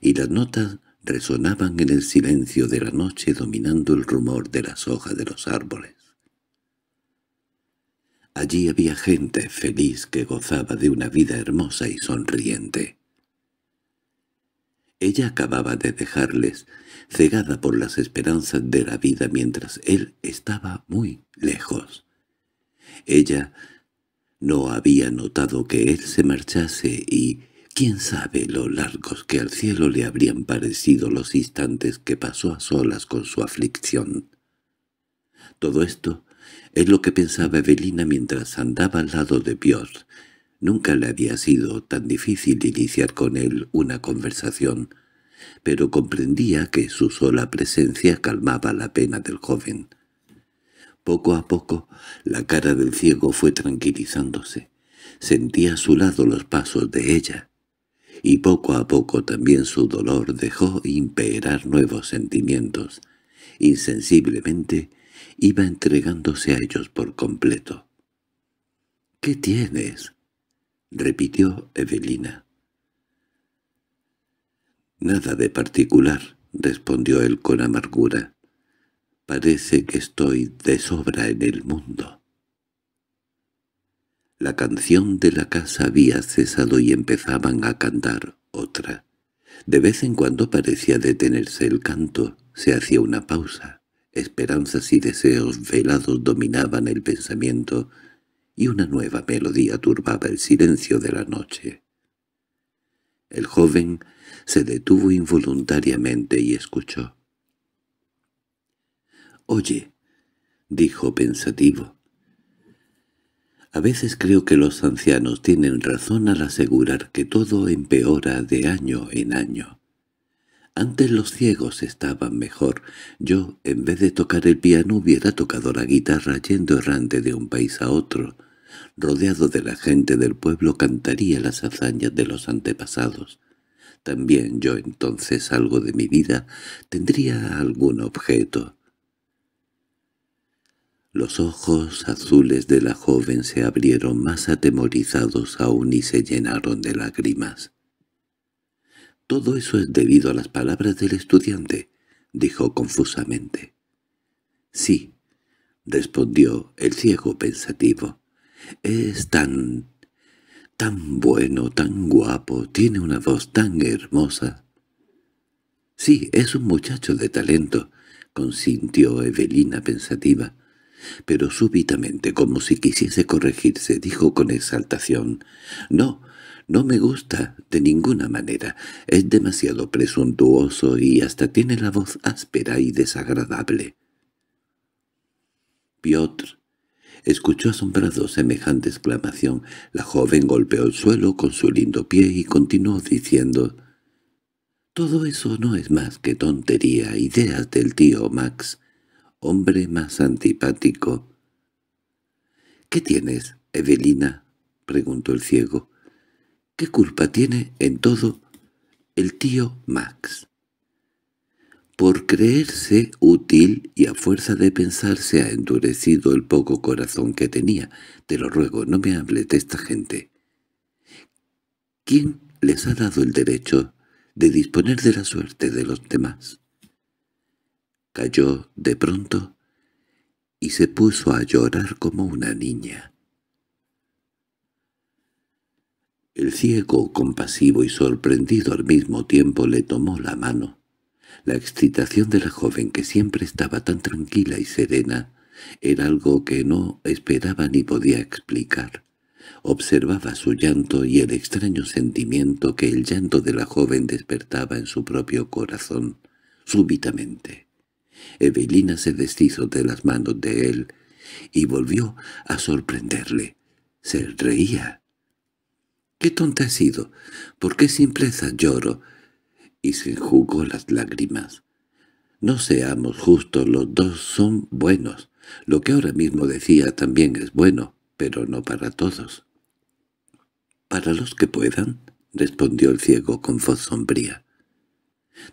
y las notas resonaban en el silencio de la noche dominando el rumor de las hojas de los árboles. Allí había gente feliz que gozaba de una vida hermosa y sonriente. Ella acababa de dejarles, cegada por las esperanzas de la vida mientras él estaba muy lejos. Ella no había notado que él se marchase y, quién sabe lo largos que al cielo le habrían parecido los instantes que pasó a solas con su aflicción. Todo esto es lo que pensaba Evelina mientras andaba al lado de Piotr. Nunca le había sido tan difícil iniciar con él una conversación, pero comprendía que su sola presencia calmaba la pena del joven. Poco a poco, la cara del ciego fue tranquilizándose. Sentía a su lado los pasos de ella, y poco a poco también su dolor dejó imperar nuevos sentimientos. Insensiblemente, iba entregándose a ellos por completo. —¿Qué tienes? —repitió Evelina. —Nada de particular —respondió él con amargura. —Parece que estoy de sobra en el mundo. La canción de la casa había cesado y empezaban a cantar otra. De vez en cuando parecía detenerse el canto, se hacía una pausa esperanzas y deseos velados dominaban el pensamiento y una nueva melodía turbaba el silencio de la noche. El joven se detuvo involuntariamente y escuchó. «Oye», dijo pensativo, «a veces creo que los ancianos tienen razón al asegurar que todo empeora de año en año. Antes los ciegos estaban mejor. Yo, en vez de tocar el piano, hubiera tocado la guitarra yendo errante de un país a otro. Rodeado de la gente del pueblo cantaría las hazañas de los antepasados. También yo entonces algo de mi vida tendría algún objeto. Los ojos azules de la joven se abrieron más atemorizados aún y se llenaron de lágrimas. Todo eso es debido a las palabras del estudiante, dijo confusamente. —Sí —respondió el ciego pensativo—, es tan... tan bueno, tan guapo, tiene una voz tan hermosa. —Sí, es un muchacho de talento —consintió Evelina pensativa. Pero súbitamente, como si quisiese corregirse, dijo con exaltación, «No, no me gusta de ninguna manera. Es demasiado presuntuoso y hasta tiene la voz áspera y desagradable. Piotr escuchó asombrado semejante exclamación. La joven golpeó el suelo con su lindo pie y continuó diciendo «Todo eso no es más que tontería, ideas del tío Max, hombre más antipático». «¿Qué tienes, Evelina?» preguntó el ciego. ¿Qué culpa tiene en todo el tío Max? Por creerse útil y a fuerza de pensar se ha endurecido el poco corazón que tenía. Te lo ruego, no me hables de esta gente. ¿Quién les ha dado el derecho de disponer de la suerte de los demás? Cayó de pronto y se puso a llorar como una niña. El ciego, compasivo y sorprendido al mismo tiempo, le tomó la mano. La excitación de la joven, que siempre estaba tan tranquila y serena, era algo que no esperaba ni podía explicar. Observaba su llanto y el extraño sentimiento que el llanto de la joven despertaba en su propio corazón, súbitamente. Evelina se deshizo de las manos de él y volvió a sorprenderle. Se reía —¡Qué tonta he sido! ¿Por qué simpleza lloro? Y se enjugó las lágrimas. No seamos justos, los dos son buenos. Lo que ahora mismo decía también es bueno, pero no para todos. —Para los que puedan —respondió el ciego con voz sombría.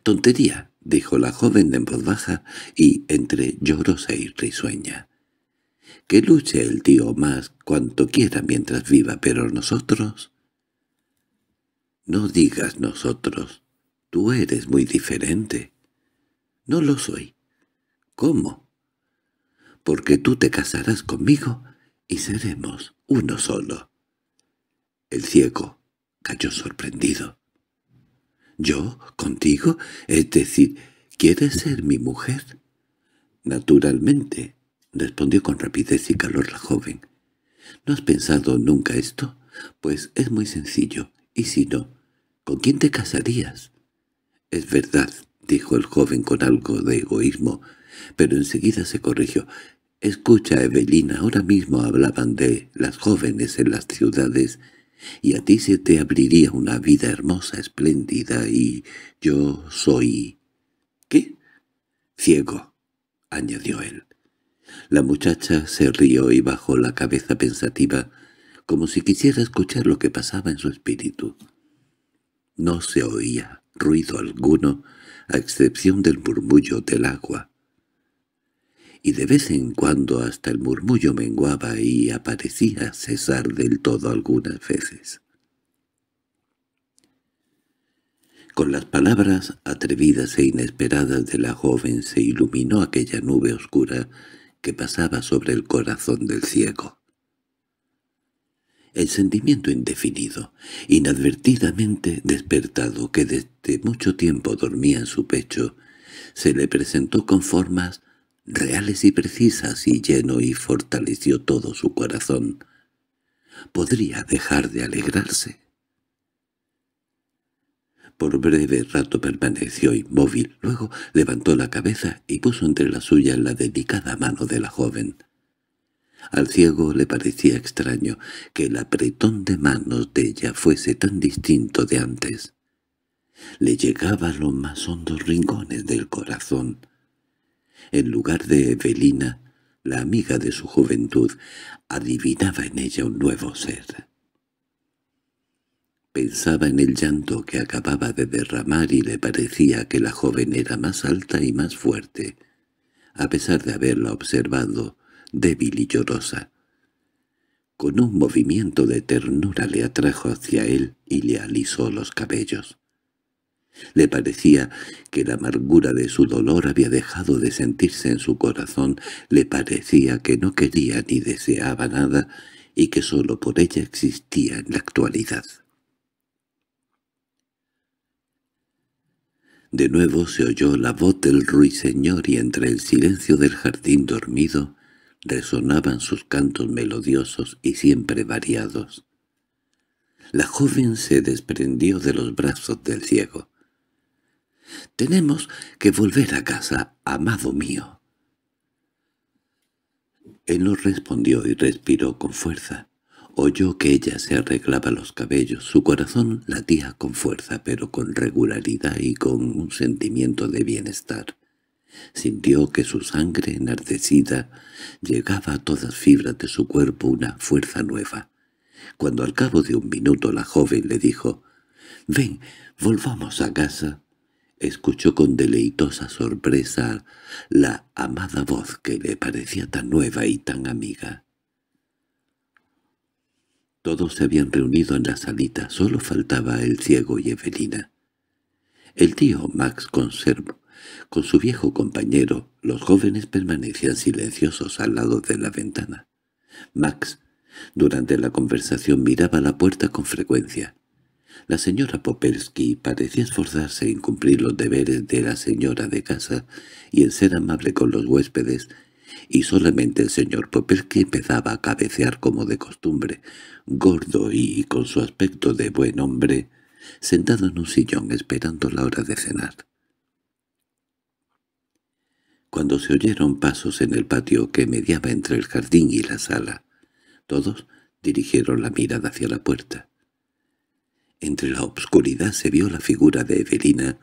—Tontería —dijo la joven en voz baja y entre llorosa y e risueña. —Que luche el tío más cuanto quiera mientras viva, pero nosotros no digas nosotros, tú eres muy diferente. No lo soy. ¿Cómo? Porque tú te casarás conmigo y seremos uno solo. El ciego cayó sorprendido. ¿Yo? ¿Contigo? Es decir, ¿quieres ser mi mujer? Naturalmente, respondió con rapidez y calor la joven. ¿No has pensado nunca esto? Pues es muy sencillo, y si no, ¿Con quién te casarías? —Es verdad —dijo el joven con algo de egoísmo, pero enseguida se corrigió. —Escucha, Evelina, ahora mismo hablaban de las jóvenes en las ciudades, y a ti se te abriría una vida hermosa, espléndida, y yo soy... —¿Qué? —Ciego —añadió él. La muchacha se rió y bajó la cabeza pensativa, como si quisiera escuchar lo que pasaba en su espíritu. No se oía ruido alguno, a excepción del murmullo del agua. Y de vez en cuando hasta el murmullo menguaba y aparecía cesar del todo algunas veces. Con las palabras atrevidas e inesperadas de la joven se iluminó aquella nube oscura que pasaba sobre el corazón del ciego el sentimiento indefinido, inadvertidamente despertado que desde mucho tiempo dormía en su pecho, se le presentó con formas reales y precisas y lleno y fortaleció todo su corazón. ¿Podría dejar de alegrarse? Por breve rato permaneció inmóvil, luego levantó la cabeza y puso entre la suya la delicada mano de la joven. Al ciego le parecía extraño que el apretón de manos de ella fuese tan distinto de antes. Le llegaba a los más hondos rincones del corazón. En lugar de Evelina, la amiga de su juventud, adivinaba en ella un nuevo ser. Pensaba en el llanto que acababa de derramar y le parecía que la joven era más alta y más fuerte, a pesar de haberla observado débil y llorosa. Con un movimiento de ternura le atrajo hacia él y le alisó los cabellos. Le parecía que la amargura de su dolor había dejado de sentirse en su corazón, le parecía que no quería ni deseaba nada y que sólo por ella existía en la actualidad. De nuevo se oyó la voz del ruiseñor y entre el silencio del jardín dormido resonaban sus cantos melodiosos y siempre variados. La joven se desprendió de los brazos del ciego. «Tenemos que volver a casa, amado mío». Él no respondió y respiró con fuerza. Oyó que ella se arreglaba los cabellos, su corazón latía con fuerza, pero con regularidad y con un sentimiento de bienestar. Sintió que su sangre enardecida llegaba a todas fibras de su cuerpo una fuerza nueva. Cuando al cabo de un minuto la joven le dijo, «Ven, volvamos a casa», escuchó con deleitosa sorpresa la amada voz que le parecía tan nueva y tan amiga. Todos se habían reunido en la salita, solo faltaba el ciego y Evelina. El tío Max conservó con su viejo compañero, los jóvenes permanecían silenciosos al lado de la ventana. Max, durante la conversación, miraba la puerta con frecuencia. La señora Poperski parecía esforzarse en cumplir los deberes de la señora de casa y en ser amable con los huéspedes, y solamente el señor Popersky empezaba a cabecear como de costumbre, gordo y con su aspecto de buen hombre, sentado en un sillón esperando la hora de cenar cuando se oyeron pasos en el patio que mediaba entre el jardín y la sala. Todos dirigieron la mirada hacia la puerta. Entre la obscuridad se vio la figura de Evelina,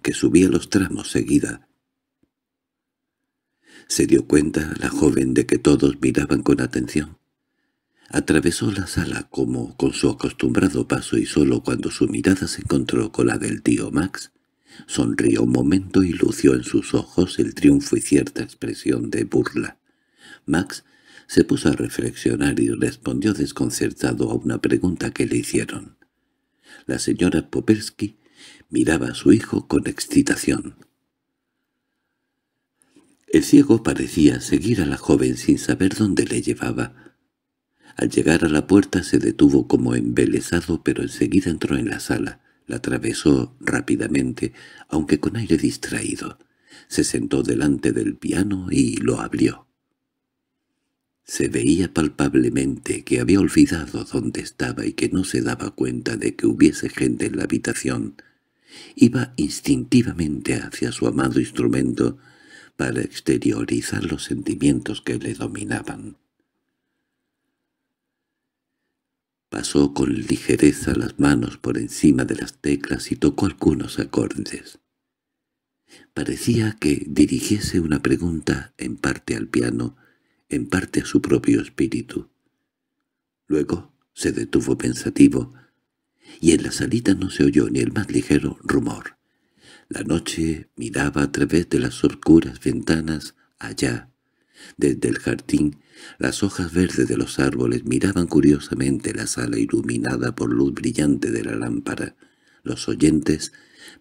que subía los tramos seguida. Se dio cuenta la joven de que todos miraban con atención. Atravesó la sala como con su acostumbrado paso y solo cuando su mirada se encontró con la del tío Max, Sonrió un momento y lució en sus ojos el triunfo y cierta expresión de burla. Max se puso a reflexionar y respondió desconcertado a una pregunta que le hicieron. La señora Popersky miraba a su hijo con excitación. El ciego parecía seguir a la joven sin saber dónde le llevaba. Al llegar a la puerta se detuvo como embelesado, pero enseguida entró en la sala atravesó rápidamente, aunque con aire distraído. Se sentó delante del piano y lo abrió. Se veía palpablemente que había olvidado dónde estaba y que no se daba cuenta de que hubiese gente en la habitación. Iba instintivamente hacia su amado instrumento para exteriorizar los sentimientos que le dominaban. Pasó con ligereza las manos por encima de las teclas y tocó algunos acordes. Parecía que dirigiese una pregunta en parte al piano, en parte a su propio espíritu. Luego se detuvo pensativo, y en la salita no se oyó ni el más ligero rumor. La noche miraba a través de las oscuras ventanas allá, desde el jardín, las hojas verdes de los árboles miraban curiosamente la sala iluminada por luz brillante de la lámpara. Los oyentes,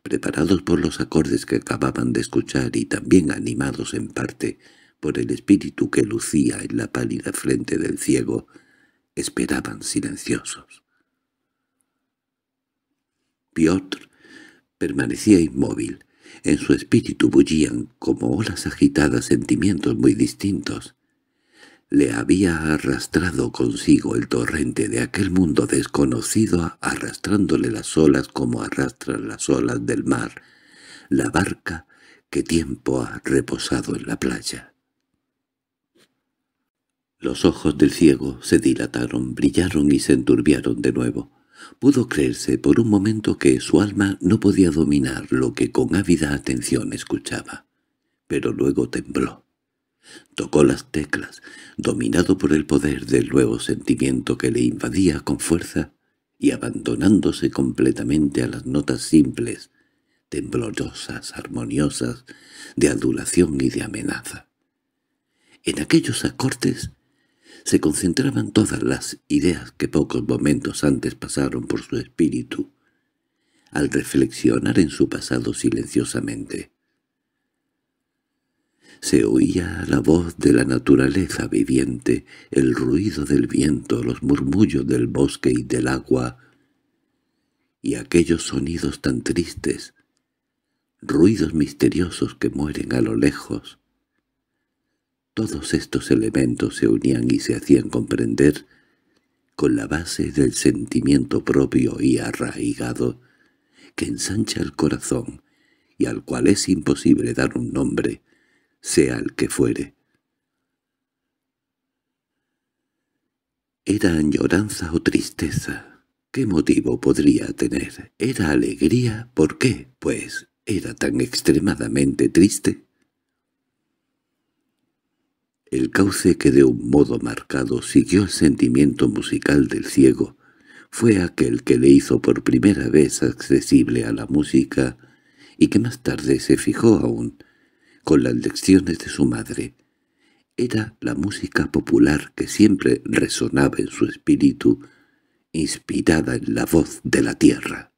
preparados por los acordes que acababan de escuchar y también animados en parte por el espíritu que lucía en la pálida frente del ciego, esperaban silenciosos. Piotr permanecía inmóvil, en su espíritu bullían como olas agitadas sentimientos muy distintos. Le había arrastrado consigo el torrente de aquel mundo desconocido arrastrándole las olas como arrastran las olas del mar, la barca que tiempo ha reposado en la playa. Los ojos del ciego se dilataron, brillaron y se enturbiaron de nuevo. Pudo creerse por un momento que su alma no podía dominar lo que con ávida atención escuchaba, pero luego tembló. Tocó las teclas, dominado por el poder del nuevo sentimiento que le invadía con fuerza, y abandonándose completamente a las notas simples, temblorosas, armoniosas, de adulación y de amenaza. En aquellos acordes se concentraban todas las ideas que pocos momentos antes pasaron por su espíritu, al reflexionar en su pasado silenciosamente. Se oía la voz de la naturaleza viviente, el ruido del viento, los murmullos del bosque y del agua, y aquellos sonidos tan tristes, ruidos misteriosos que mueren a lo lejos, todos estos elementos se unían y se hacían comprender con la base del sentimiento propio y arraigado que ensancha el corazón y al cual es imposible dar un nombre, sea el que fuere. Era añoranza o tristeza. ¿Qué motivo podría tener? ¿Era alegría? ¿Por qué? Pues era tan extremadamente triste el cauce que de un modo marcado siguió el sentimiento musical del ciego fue aquel que le hizo por primera vez accesible a la música y que más tarde se fijó aún con las lecciones de su madre. Era la música popular que siempre resonaba en su espíritu, inspirada en la voz de la tierra.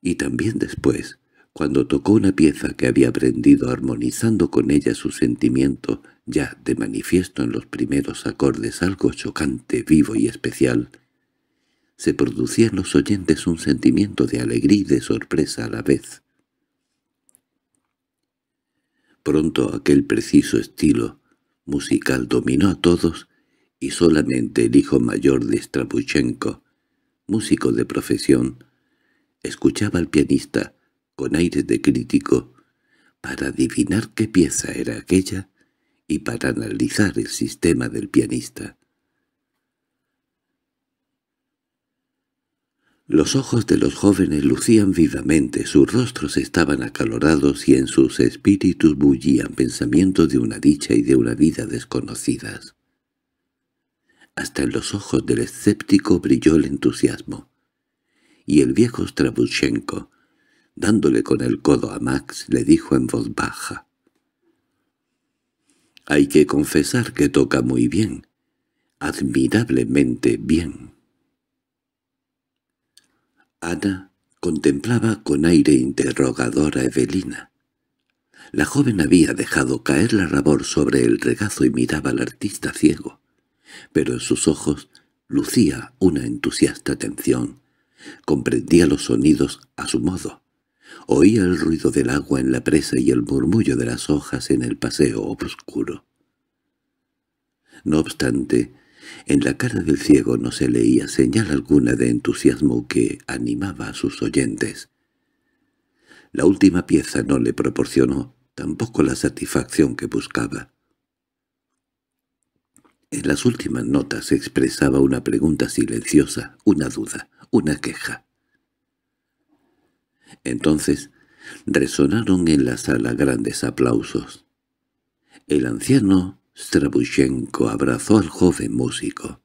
Y también después, cuando tocó una pieza que había aprendido armonizando con ella su sentimiento, ya de manifiesto en los primeros acordes algo chocante, vivo y especial, se producía en los oyentes un sentimiento de alegría y de sorpresa a la vez. Pronto aquel preciso estilo musical dominó a todos y solamente el hijo mayor de Strabuchenko, músico de profesión, escuchaba al pianista con aire de crítico, para adivinar qué pieza era aquella y para analizar el sistema del pianista. Los ojos de los jóvenes lucían vivamente, sus rostros estaban acalorados y en sus espíritus bullían pensamientos de una dicha y de una vida desconocidas. Hasta en los ojos del escéptico brilló el entusiasmo. Y el viejo Stravushenko, Dándole con el codo a Max, le dijo en voz baja. «Hay que confesar que toca muy bien. Admirablemente bien». Ana contemplaba con aire interrogador a Evelina. La joven había dejado caer la rabor sobre el regazo y miraba al artista ciego, pero en sus ojos lucía una entusiasta atención. Comprendía los sonidos a su modo, Oía el ruido del agua en la presa y el murmullo de las hojas en el paseo obscuro. No obstante, en la cara del ciego no se leía señal alguna de entusiasmo que animaba a sus oyentes. La última pieza no le proporcionó tampoco la satisfacción que buscaba. En las últimas notas se expresaba una pregunta silenciosa, una duda, una queja. Entonces resonaron en la sala grandes aplausos. El anciano Strabushenko abrazó al joven músico.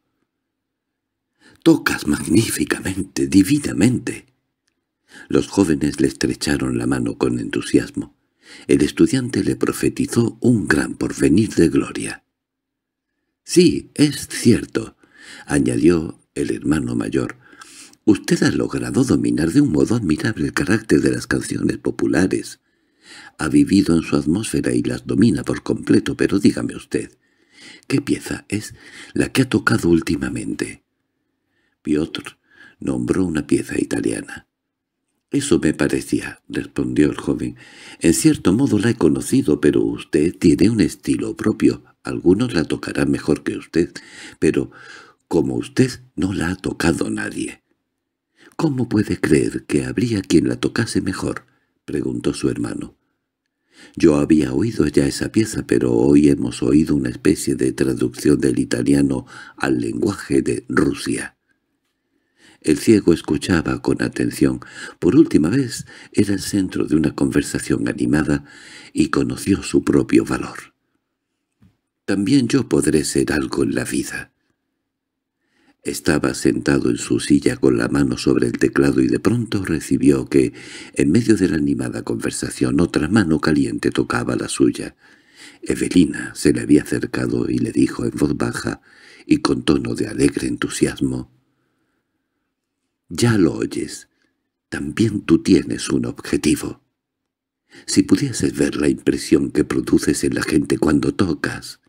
—¡Tocas magníficamente, divinamente! Los jóvenes le estrecharon la mano con entusiasmo. El estudiante le profetizó un gran porvenir de gloria. —Sí, es cierto —añadió el hermano mayor—, Usted ha logrado dominar de un modo admirable el carácter de las canciones populares. Ha vivido en su atmósfera y las domina por completo, pero dígame usted, ¿qué pieza es la que ha tocado últimamente? Piotr nombró una pieza italiana. —Eso me parecía —respondió el joven. —En cierto modo la he conocido, pero usted tiene un estilo propio. Algunos la tocarán mejor que usted, pero como usted no la ha tocado nadie. —¿Cómo puede creer que habría quien la tocase mejor? —preguntó su hermano. Yo había oído ya esa pieza, pero hoy hemos oído una especie de traducción del italiano al lenguaje de Rusia. El ciego escuchaba con atención. Por última vez era el centro de una conversación animada y conoció su propio valor. También yo podré ser algo en la vida. Estaba sentado en su silla con la mano sobre el teclado y de pronto recibió que, en medio de la animada conversación, otra mano caliente tocaba la suya. Evelina se le había acercado y le dijo en voz baja y con tono de alegre entusiasmo, «Ya lo oyes. También tú tienes un objetivo. Si pudieses ver la impresión que produces en la gente cuando tocas,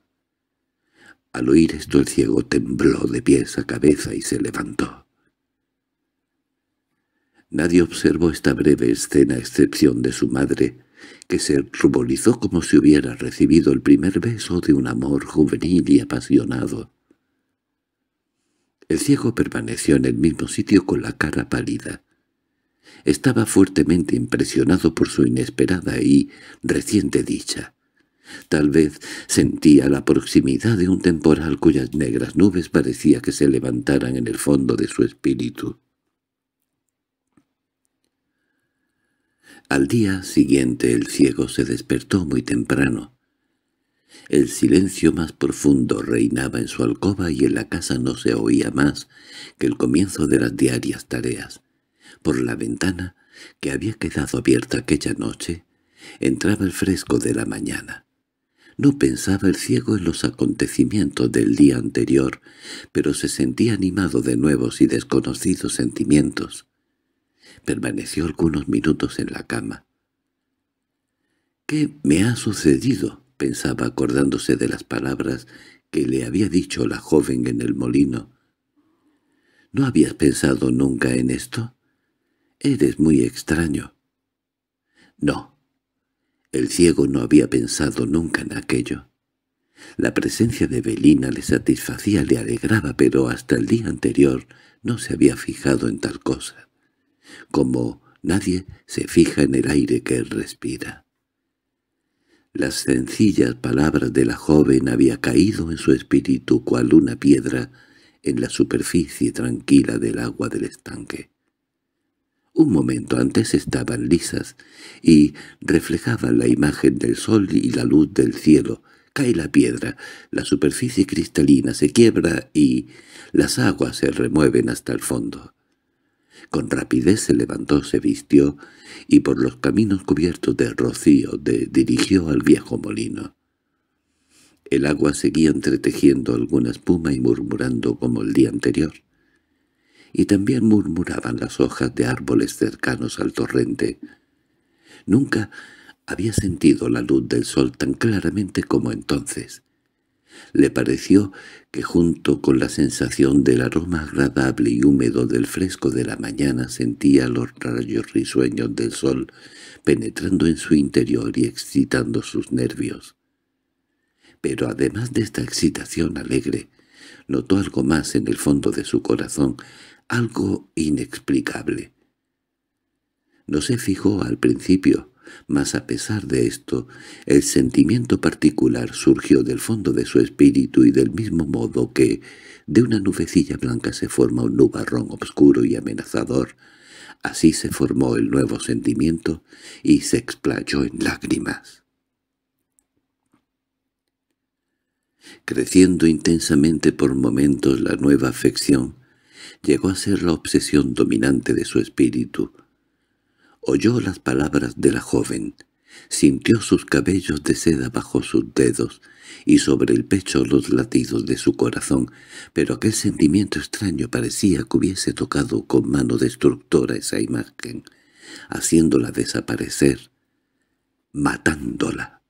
al oír esto el ciego tembló de pies a cabeza y se levantó. Nadie observó esta breve escena a excepción de su madre, que se ruborizó como si hubiera recibido el primer beso de un amor juvenil y apasionado. El ciego permaneció en el mismo sitio con la cara pálida. Estaba fuertemente impresionado por su inesperada y reciente dicha. Tal vez sentía la proximidad de un temporal cuyas negras nubes parecía que se levantaran en el fondo de su espíritu. Al día siguiente el ciego se despertó muy temprano. El silencio más profundo reinaba en su alcoba y en la casa no se oía más que el comienzo de las diarias tareas. Por la ventana, que había quedado abierta aquella noche, entraba el fresco de la mañana. No pensaba el ciego en los acontecimientos del día anterior, pero se sentía animado de nuevos y desconocidos sentimientos. Permaneció algunos minutos en la cama. «¿Qué me ha sucedido?» pensaba acordándose de las palabras que le había dicho la joven en el molino. «¿No habías pensado nunca en esto? Eres muy extraño». «No», el ciego no había pensado nunca en aquello. La presencia de Belina le satisfacía, le alegraba, pero hasta el día anterior no se había fijado en tal cosa, como nadie se fija en el aire que respira. Las sencillas palabras de la joven había caído en su espíritu cual una piedra en la superficie tranquila del agua del estanque. Un momento antes estaban lisas y reflejaban la imagen del sol y la luz del cielo. Cae la piedra, la superficie cristalina se quiebra y las aguas se remueven hasta el fondo. Con rapidez se levantó, se vistió y por los caminos cubiertos de rocío dirigió al viejo molino. El agua seguía entretejiendo alguna espuma y murmurando como el día anterior y también murmuraban las hojas de árboles cercanos al torrente. Nunca había sentido la luz del sol tan claramente como entonces. Le pareció que junto con la sensación del aroma agradable y húmedo del fresco de la mañana sentía los rayos risueños del sol penetrando en su interior y excitando sus nervios. Pero además de esta excitación alegre, notó algo más en el fondo de su corazón algo inexplicable. No se fijó al principio, mas a pesar de esto, el sentimiento particular surgió del fondo de su espíritu y del mismo modo que de una nubecilla blanca se forma un nubarrón oscuro y amenazador, así se formó el nuevo sentimiento y se explayó en lágrimas. Creciendo intensamente por momentos la nueva afección, llegó a ser la obsesión dominante de su espíritu. Oyó las palabras de la joven, sintió sus cabellos de seda bajo sus dedos y sobre el pecho los latidos de su corazón, pero aquel sentimiento extraño parecía que hubiese tocado con mano destructora esa imagen, haciéndola desaparecer, matándola.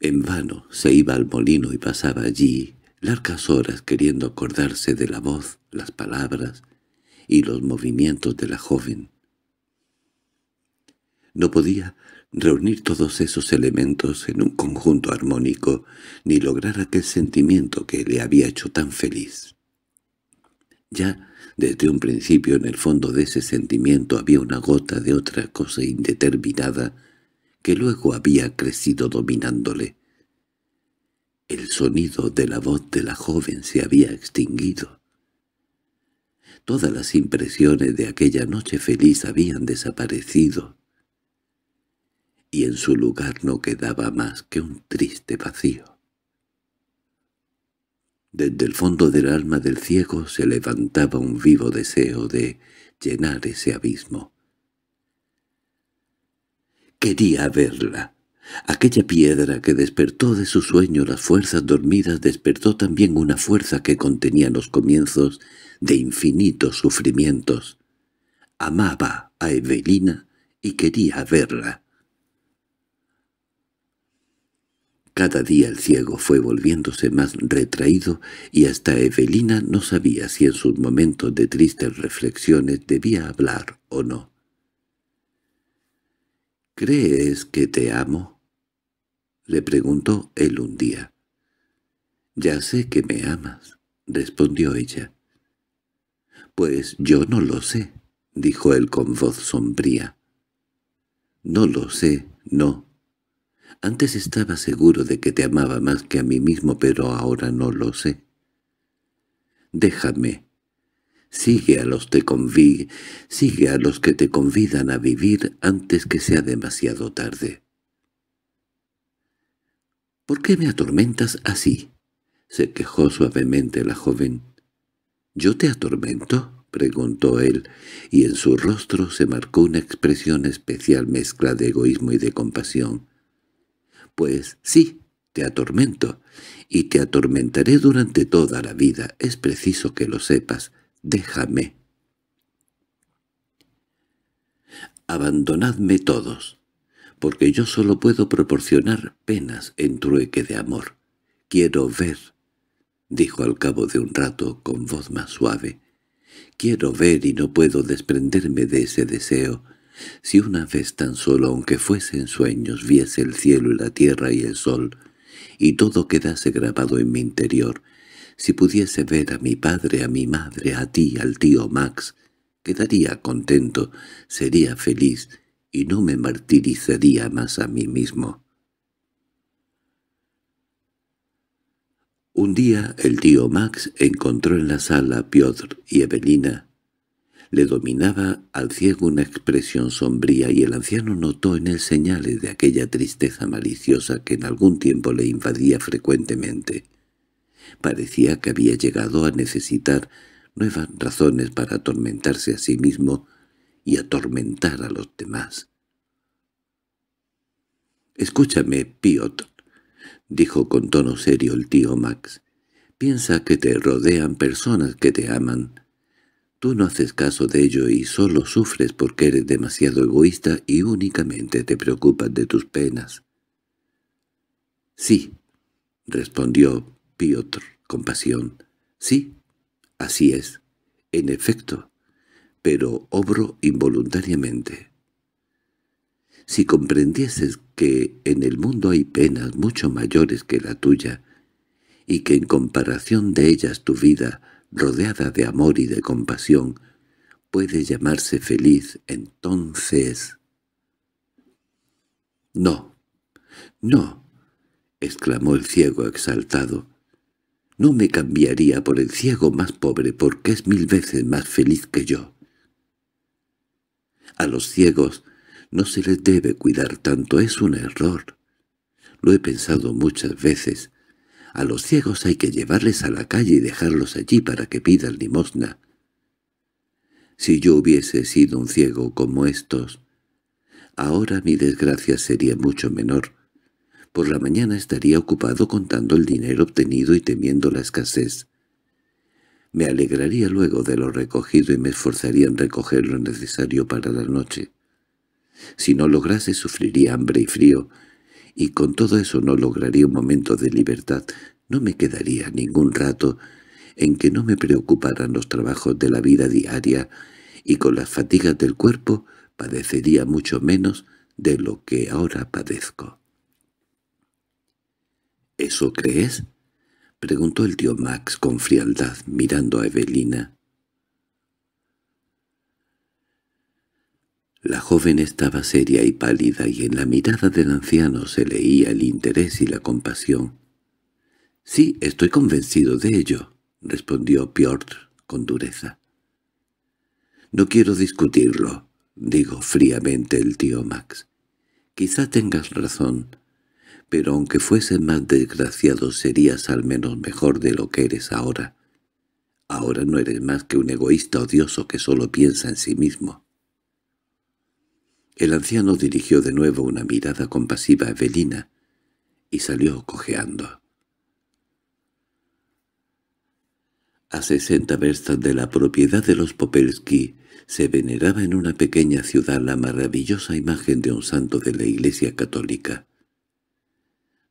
En vano se iba al molino y pasaba allí largas horas queriendo acordarse de la voz, las palabras y los movimientos de la joven. No podía reunir todos esos elementos en un conjunto armónico ni lograr aquel sentimiento que le había hecho tan feliz. Ya desde un principio en el fondo de ese sentimiento había una gota de otra cosa indeterminada que luego había crecido dominándole. El sonido de la voz de la joven se había extinguido. Todas las impresiones de aquella noche feliz habían desaparecido, y en su lugar no quedaba más que un triste vacío. Desde el fondo del alma del ciego se levantaba un vivo deseo de llenar ese abismo. Quería verla, Aquella piedra que despertó de su sueño las fuerzas dormidas despertó también una fuerza que contenía los comienzos de infinitos sufrimientos. Amaba a Evelina y quería verla. Cada día el ciego fue volviéndose más retraído y hasta Evelina no sabía si en sus momentos de tristes reflexiones debía hablar o no. —¿Crees que te amo? le preguntó él un día. «Ya sé que me amas», respondió ella. «Pues yo no lo sé», dijo él con voz sombría. «No lo sé, no. Antes estaba seguro de que te amaba más que a mí mismo, pero ahora no lo sé. Déjame. Sigue a los te convi sigue a los que te convidan a vivir antes que sea demasiado tarde». —¿Por qué me atormentas así? —se quejó suavemente la joven. —¿Yo te atormento? —preguntó él, y en su rostro se marcó una expresión especial mezcla de egoísmo y de compasión. —Pues sí, te atormento, y te atormentaré durante toda la vida. Es preciso que lo sepas. Déjame. Abandonadme todos porque yo solo puedo proporcionar penas en trueque de amor. Quiero ver, dijo al cabo de un rato con voz más suave. Quiero ver y no puedo desprenderme de ese deseo. Si una vez tan solo, aunque fuese en sueños, viese el cielo y la tierra y el sol, y todo quedase grabado en mi interior, si pudiese ver a mi padre, a mi madre, a ti, al tío Max, quedaría contento, sería feliz, y no me martirizaría más a mí mismo. Un día el tío Max encontró en la sala a Piotr y Evelina. Le dominaba al ciego una expresión sombría y el anciano notó en él señales de aquella tristeza maliciosa que en algún tiempo le invadía frecuentemente. Parecía que había llegado a necesitar nuevas razones para atormentarse a sí mismo y atormentar a los demás. —Escúchame, Piotr —dijo con tono serio el tío Max—, piensa que te rodean personas que te aman. Tú no haces caso de ello y solo sufres porque eres demasiado egoísta y únicamente te preocupas de tus penas. —Sí —respondió Piotr con pasión—, sí, así es. En efecto, pero obro involuntariamente. Si comprendieses que en el mundo hay penas mucho mayores que la tuya, y que en comparación de ellas tu vida, rodeada de amor y de compasión, puede llamarse feliz, entonces... —¡No! ¡No! —exclamó el ciego exaltado. —No me cambiaría por el ciego más pobre porque es mil veces más feliz que yo. A los ciegos no se les debe cuidar tanto, es un error. Lo he pensado muchas veces. A los ciegos hay que llevarles a la calle y dejarlos allí para que pidan limosna. Si yo hubiese sido un ciego como estos, ahora mi desgracia sería mucho menor. Por la mañana estaría ocupado contando el dinero obtenido y temiendo la escasez. Me alegraría luego de lo recogido y me esforzaría en recoger lo necesario para la noche. Si no lograse sufriría hambre y frío, y con todo eso no lograría un momento de libertad. No me quedaría ningún rato en que no me preocuparan los trabajos de la vida diaria y con las fatigas del cuerpo padecería mucho menos de lo que ahora padezco. —¿Eso crees? preguntó el tío Max con frialdad mirando a Evelina. La joven estaba seria y pálida y en la mirada del anciano se leía el interés y la compasión. «Sí, estoy convencido de ello», respondió Piotr con dureza. «No quiero discutirlo», dijo fríamente el tío Max. «Quizá tengas razón» pero aunque fueses más desgraciado serías al menos mejor de lo que eres ahora. Ahora no eres más que un egoísta odioso que solo piensa en sí mismo. El anciano dirigió de nuevo una mirada compasiva a Evelina y salió cojeando. A sesenta verstas de la propiedad de los Popelsky se veneraba en una pequeña ciudad la maravillosa imagen de un santo de la Iglesia Católica.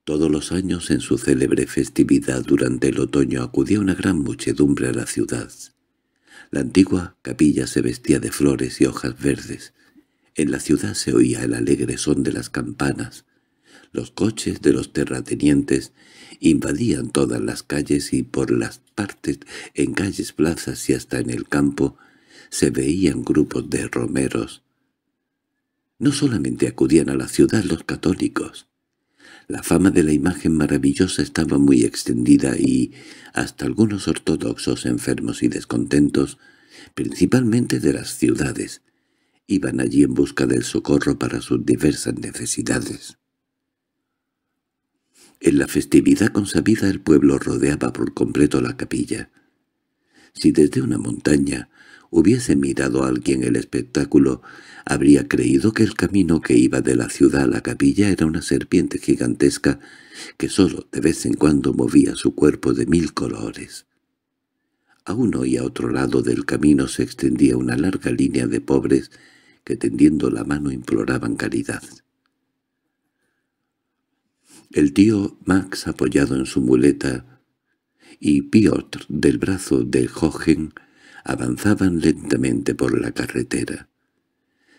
Todos los años en su célebre festividad durante el otoño acudía una gran muchedumbre a la ciudad. La antigua capilla se vestía de flores y hojas verdes. En la ciudad se oía el alegre son de las campanas. Los coches de los terratenientes invadían todas las calles y por las partes, en calles, plazas y hasta en el campo, se veían grupos de romeros. No solamente acudían a la ciudad los católicos, la fama de la imagen maravillosa estaba muy extendida y hasta algunos ortodoxos enfermos y descontentos, principalmente de las ciudades, iban allí en busca del socorro para sus diversas necesidades. En la festividad consabida el pueblo rodeaba por completo la capilla. Si desde una montaña hubiese mirado a alguien el espectáculo, habría creído que el camino que iba de la ciudad a la capilla era una serpiente gigantesca que sólo de vez en cuando movía su cuerpo de mil colores. A uno y a otro lado del camino se extendía una larga línea de pobres que tendiendo la mano imploraban caridad. El tío Max apoyado en su muleta y Piotr del brazo de Jochen avanzaban lentamente por la carretera.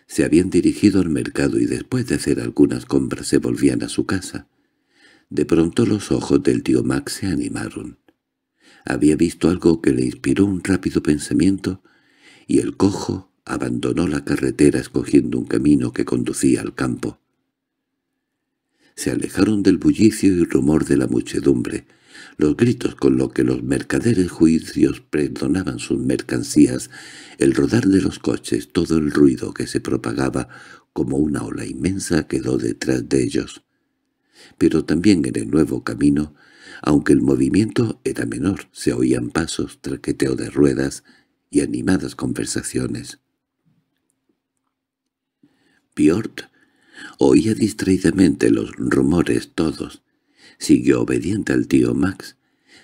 Se habían dirigido al mercado y después de hacer algunas compras se volvían a su casa. De pronto los ojos del tío Max se animaron. Había visto algo que le inspiró un rápido pensamiento y el cojo abandonó la carretera escogiendo un camino que conducía al campo. Se alejaron del bullicio y rumor de la muchedumbre, los gritos con los que los mercaderes juicios perdonaban sus mercancías, el rodar de los coches, todo el ruido que se propagaba como una ola inmensa quedó detrás de ellos. Pero también en el nuevo camino, aunque el movimiento era menor, se oían pasos, traqueteo de ruedas y animadas conversaciones. Bjort oía distraídamente los rumores todos, Siguió obediente al tío Max.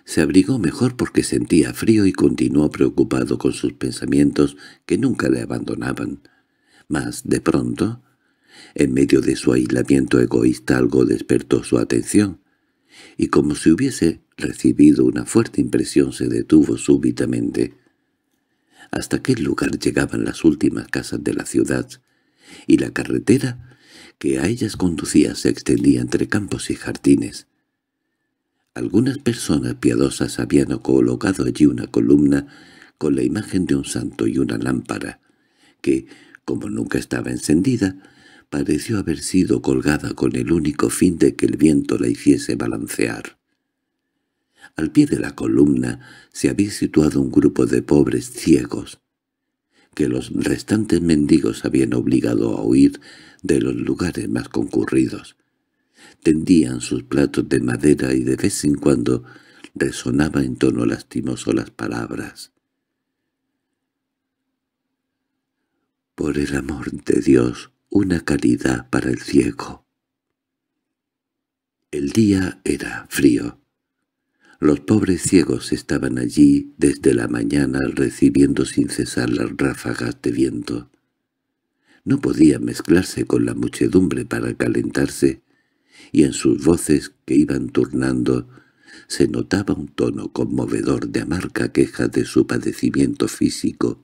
Se abrigó mejor porque sentía frío y continuó preocupado con sus pensamientos que nunca le abandonaban. Mas, de pronto, en medio de su aislamiento egoísta algo despertó su atención, y como si hubiese recibido una fuerte impresión se detuvo súbitamente. Hasta aquel lugar llegaban las últimas casas de la ciudad, y la carretera que a ellas conducía se extendía entre campos y jardines. Algunas personas piadosas habían colocado allí una columna con la imagen de un santo y una lámpara, que, como nunca estaba encendida, pareció haber sido colgada con el único fin de que el viento la hiciese balancear. Al pie de la columna se había situado un grupo de pobres ciegos, que los restantes mendigos habían obligado a huir de los lugares más concurridos tendían sus platos de madera y de vez en cuando resonaba en tono lastimoso las palabras. Por el amor de Dios, una caridad para el ciego. El día era frío. Los pobres ciegos estaban allí desde la mañana recibiendo sin cesar las ráfagas de viento. No podían mezclarse con la muchedumbre para calentarse, y en sus voces que iban turnando se notaba un tono conmovedor de amarga queja de su padecimiento físico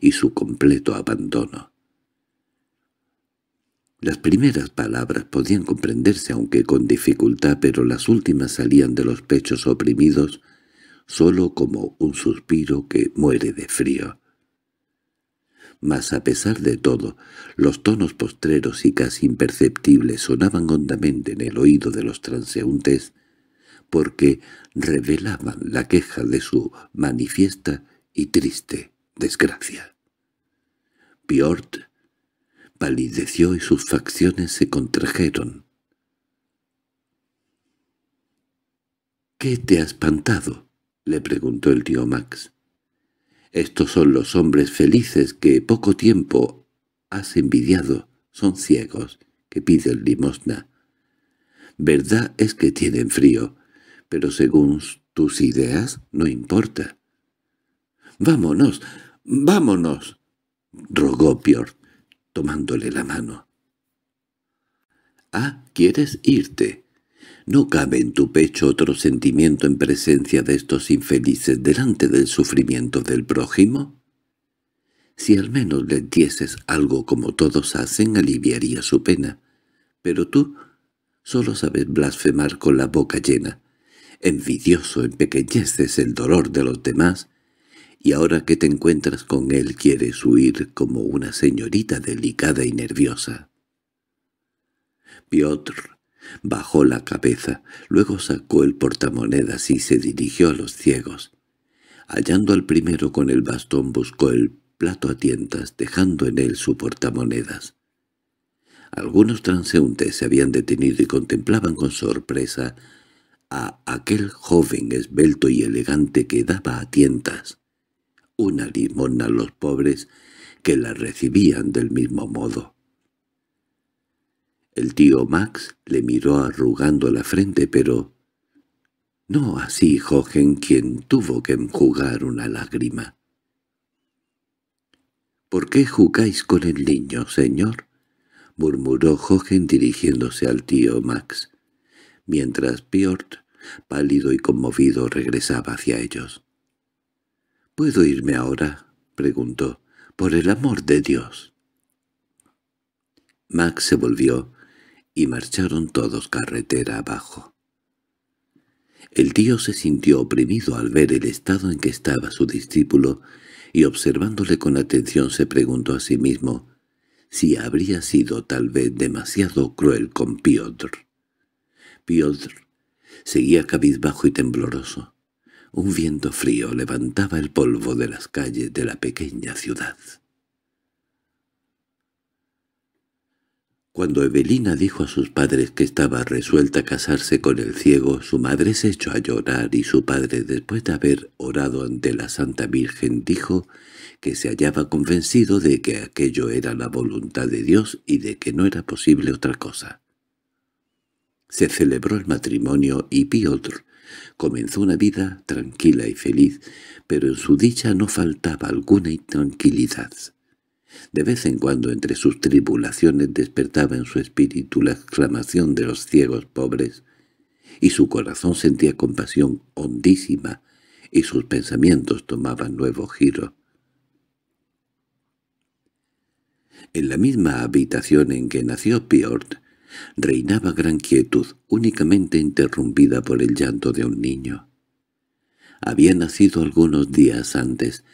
y su completo abandono. Las primeras palabras podían comprenderse aunque con dificultad, pero las últimas salían de los pechos oprimidos sólo como un suspiro que muere de frío mas a pesar de todo, los tonos postreros y casi imperceptibles sonaban hondamente en el oído de los transeúntes, porque revelaban la queja de su manifiesta y triste desgracia. Bjort palideció y sus facciones se contrajeron. —¿Qué te ha espantado? —le preguntó el tío Max. Estos son los hombres felices que poco tiempo has envidiado, son ciegos, que piden limosna. Verdad es que tienen frío, pero según tus ideas no importa. —¡Vámonos! ¡Vámonos! —rogó Pior, tomándole la mano. —Ah, ¿quieres irte? No cabe en tu pecho otro sentimiento en presencia de estos infelices delante del sufrimiento del prójimo. Si al menos le dieses algo como todos hacen, aliviaría su pena. Pero tú solo sabes blasfemar con la boca llena. Envidioso empequeñeces el dolor de los demás, y ahora que te encuentras con él quieres huir como una señorita delicada y nerviosa. Piotr Bajó la cabeza, luego sacó el portamonedas y se dirigió a los ciegos. Hallando al primero con el bastón buscó el plato a tientas, dejando en él su portamonedas. Algunos transeúntes se habían detenido y contemplaban con sorpresa a aquel joven esbelto y elegante que daba a tientas. Una limona a los pobres que la recibían del mismo modo. El tío Max le miró arrugando la frente, pero... No así Jogen, quien tuvo que enjugar una lágrima. —¿Por qué jugáis con el niño, señor? —murmuró Jogen, dirigiéndose al tío Max, mientras Piort, pálido y conmovido, regresaba hacia ellos. —¿Puedo irme ahora? —preguntó. —Por el amor de Dios. Max se volvió, y marcharon todos carretera abajo. El tío se sintió oprimido al ver el estado en que estaba su discípulo y observándole con atención se preguntó a sí mismo si habría sido tal vez demasiado cruel con Piotr. Piotr seguía cabizbajo y tembloroso. Un viento frío levantaba el polvo de las calles de la pequeña ciudad. Cuando Evelina dijo a sus padres que estaba resuelta a casarse con el ciego, su madre se echó a llorar y su padre, después de haber orado ante la Santa Virgen, dijo que se hallaba convencido de que aquello era la voluntad de Dios y de que no era posible otra cosa. Se celebró el matrimonio y Piotr comenzó una vida tranquila y feliz, pero en su dicha no faltaba alguna intranquilidad. De vez en cuando entre sus tribulaciones despertaba en su espíritu la exclamación de los ciegos pobres, y su corazón sentía compasión hondísima, y sus pensamientos tomaban nuevo giro. En la misma habitación en que nació Piort, reinaba gran quietud, únicamente interrumpida por el llanto de un niño. Había nacido algunos días antes.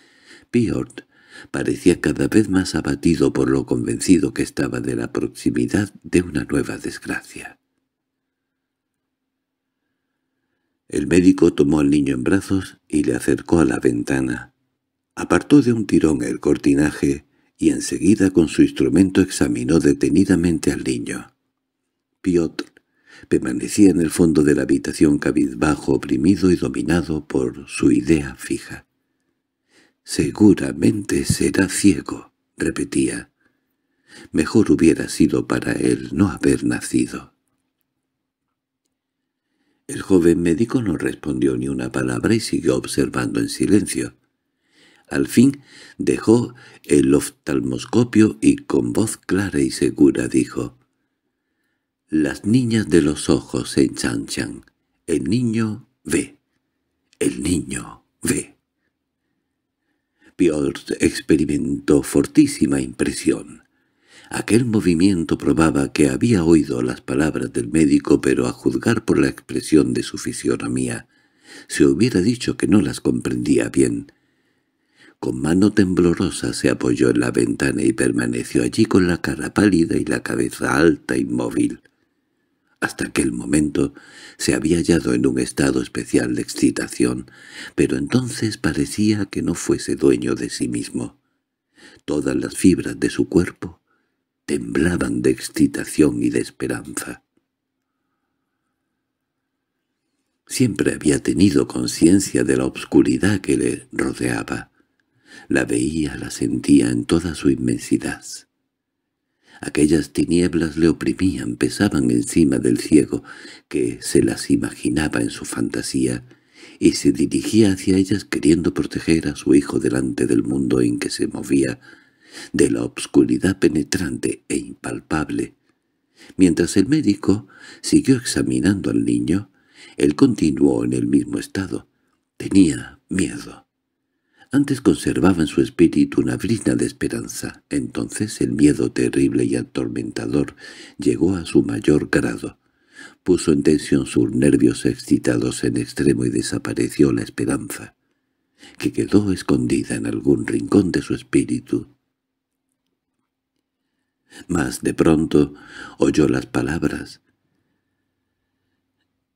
Piort parecía cada vez más abatido por lo convencido que estaba de la proximidad de una nueva desgracia. El médico tomó al niño en brazos y le acercó a la ventana. Apartó de un tirón el cortinaje y enseguida con su instrumento examinó detenidamente al niño. Piotr permanecía en el fondo de la habitación cabizbajo oprimido y dominado por su idea fija. «Seguramente será ciego», repetía. «Mejor hubiera sido para él no haber nacido». El joven médico no respondió ni una palabra y siguió observando en silencio. Al fin dejó el oftalmoscopio y con voz clara y segura dijo, «Las niñas de los ojos se enchanchan. El niño ve. El niño ve». Piotr experimentó fortísima impresión. Aquel movimiento probaba que había oído las palabras del médico, pero a juzgar por la expresión de su fisionomía, se hubiera dicho que no las comprendía bien. Con mano temblorosa se apoyó en la ventana y permaneció allí con la cara pálida y la cabeza alta inmóvil. Hasta aquel momento se había hallado en un estado especial de excitación, pero entonces parecía que no fuese dueño de sí mismo. Todas las fibras de su cuerpo temblaban de excitación y de esperanza. Siempre había tenido conciencia de la obscuridad que le rodeaba. La veía, la sentía en toda su inmensidad. Aquellas tinieblas le oprimían, pesaban encima del ciego, que se las imaginaba en su fantasía, y se dirigía hacia ellas queriendo proteger a su hijo delante del mundo en que se movía, de la obscuridad penetrante e impalpable. Mientras el médico siguió examinando al niño, él continuó en el mismo estado. Tenía miedo. Antes conservaba en su espíritu una brisa de esperanza. Entonces el miedo terrible y atormentador llegó a su mayor grado. Puso en tensión sus nervios excitados en extremo y desapareció la esperanza, que quedó escondida en algún rincón de su espíritu. Mas de pronto oyó las palabras.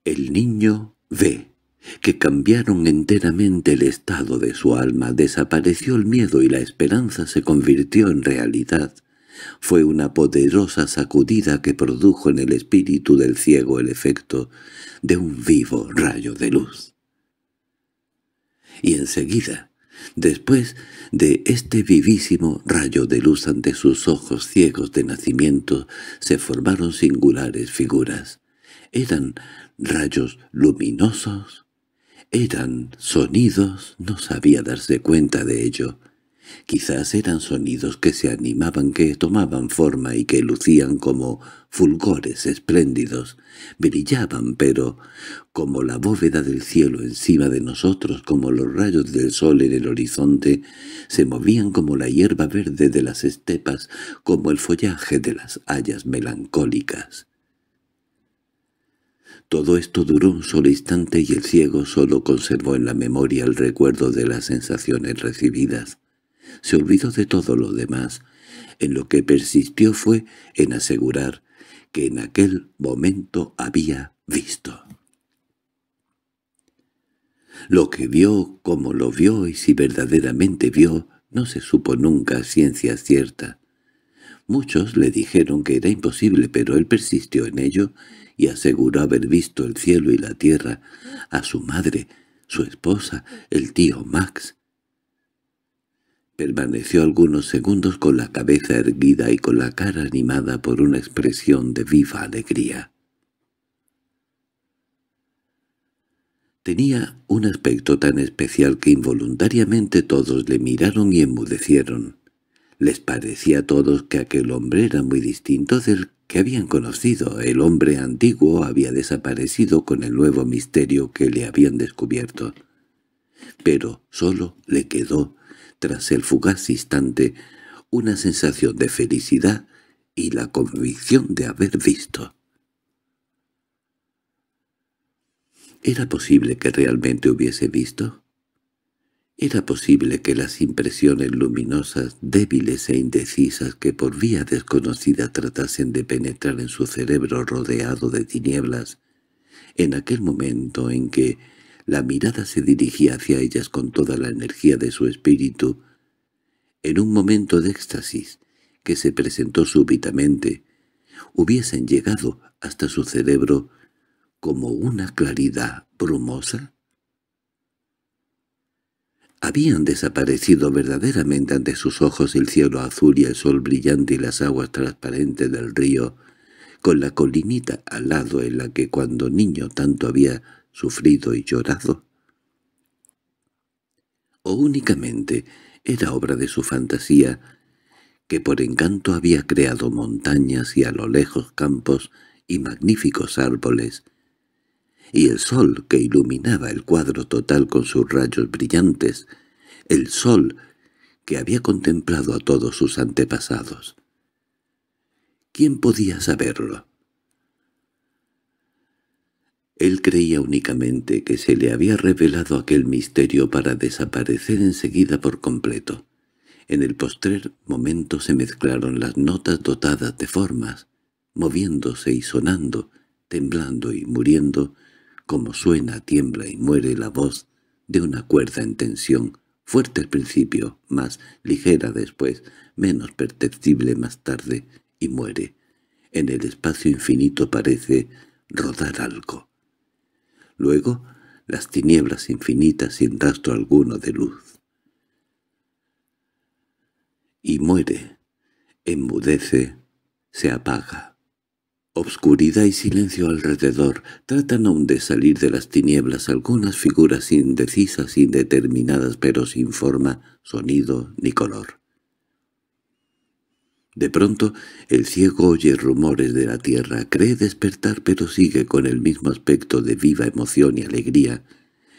«El niño ve» que cambiaron enteramente el estado de su alma, desapareció el miedo y la esperanza se convirtió en realidad. Fue una poderosa sacudida que produjo en el espíritu del ciego el efecto de un vivo rayo de luz. Y enseguida, después de este vivísimo rayo de luz ante sus ojos ciegos de nacimiento, se formaron singulares figuras. Eran rayos luminosos, eran sonidos, no sabía darse cuenta de ello. Quizás eran sonidos que se animaban, que tomaban forma y que lucían como fulgores espléndidos. Brillaban, pero como la bóveda del cielo encima de nosotros, como los rayos del sol en el horizonte, se movían como la hierba verde de las estepas, como el follaje de las hayas melancólicas. Todo esto duró un solo instante y el ciego solo conservó en la memoria el recuerdo de las sensaciones recibidas. Se olvidó de todo lo demás. En lo que persistió fue en asegurar que en aquel momento había visto. Lo que vio, cómo lo vio y si verdaderamente vio, no se supo nunca ciencia cierta. Muchos le dijeron que era imposible, pero él persistió en ello y aseguró haber visto el cielo y la tierra, a su madre, su esposa, el tío Max. Permaneció algunos segundos con la cabeza erguida y con la cara animada por una expresión de viva alegría. Tenía un aspecto tan especial que involuntariamente todos le miraron y enmudecieron. Les parecía a todos que aquel hombre era muy distinto del que habían conocido. El hombre antiguo había desaparecido con el nuevo misterio que le habían descubierto. Pero solo le quedó, tras el fugaz instante, una sensación de felicidad y la convicción de haber visto. ¿Era posible que realmente hubiese visto? Era posible que las impresiones luminosas, débiles e indecisas que por vía desconocida tratasen de penetrar en su cerebro rodeado de tinieblas, en aquel momento en que la mirada se dirigía hacia ellas con toda la energía de su espíritu, en un momento de éxtasis que se presentó súbitamente, hubiesen llegado hasta su cerebro como una claridad brumosa? Habían desaparecido verdaderamente ante sus ojos el cielo azul y el sol brillante y las aguas transparentes del río, con la colinita al lado en la que cuando niño tanto había sufrido y llorado. O únicamente era obra de su fantasía, que por encanto había creado montañas y a lo lejos campos y magníficos árboles, y el sol que iluminaba el cuadro total con sus rayos brillantes, el sol que había contemplado a todos sus antepasados. ¿Quién podía saberlo? Él creía únicamente que se le había revelado aquel misterio para desaparecer enseguida por completo. En el postrer momento se mezclaron las notas dotadas de formas, moviéndose y sonando, temblando y muriendo, como suena, tiembla y muere la voz de una cuerda en tensión, fuerte al principio, más ligera después, menos perceptible más tarde, y muere. En el espacio infinito parece rodar algo. Luego, las tinieblas infinitas sin rastro alguno de luz. Y muere, enmudece, se apaga. Obscuridad y silencio alrededor tratan aún de salir de las tinieblas algunas figuras indecisas, indeterminadas, pero sin forma, sonido ni color. De pronto, el ciego oye rumores de la tierra, cree despertar pero sigue con el mismo aspecto de viva emoción y alegría,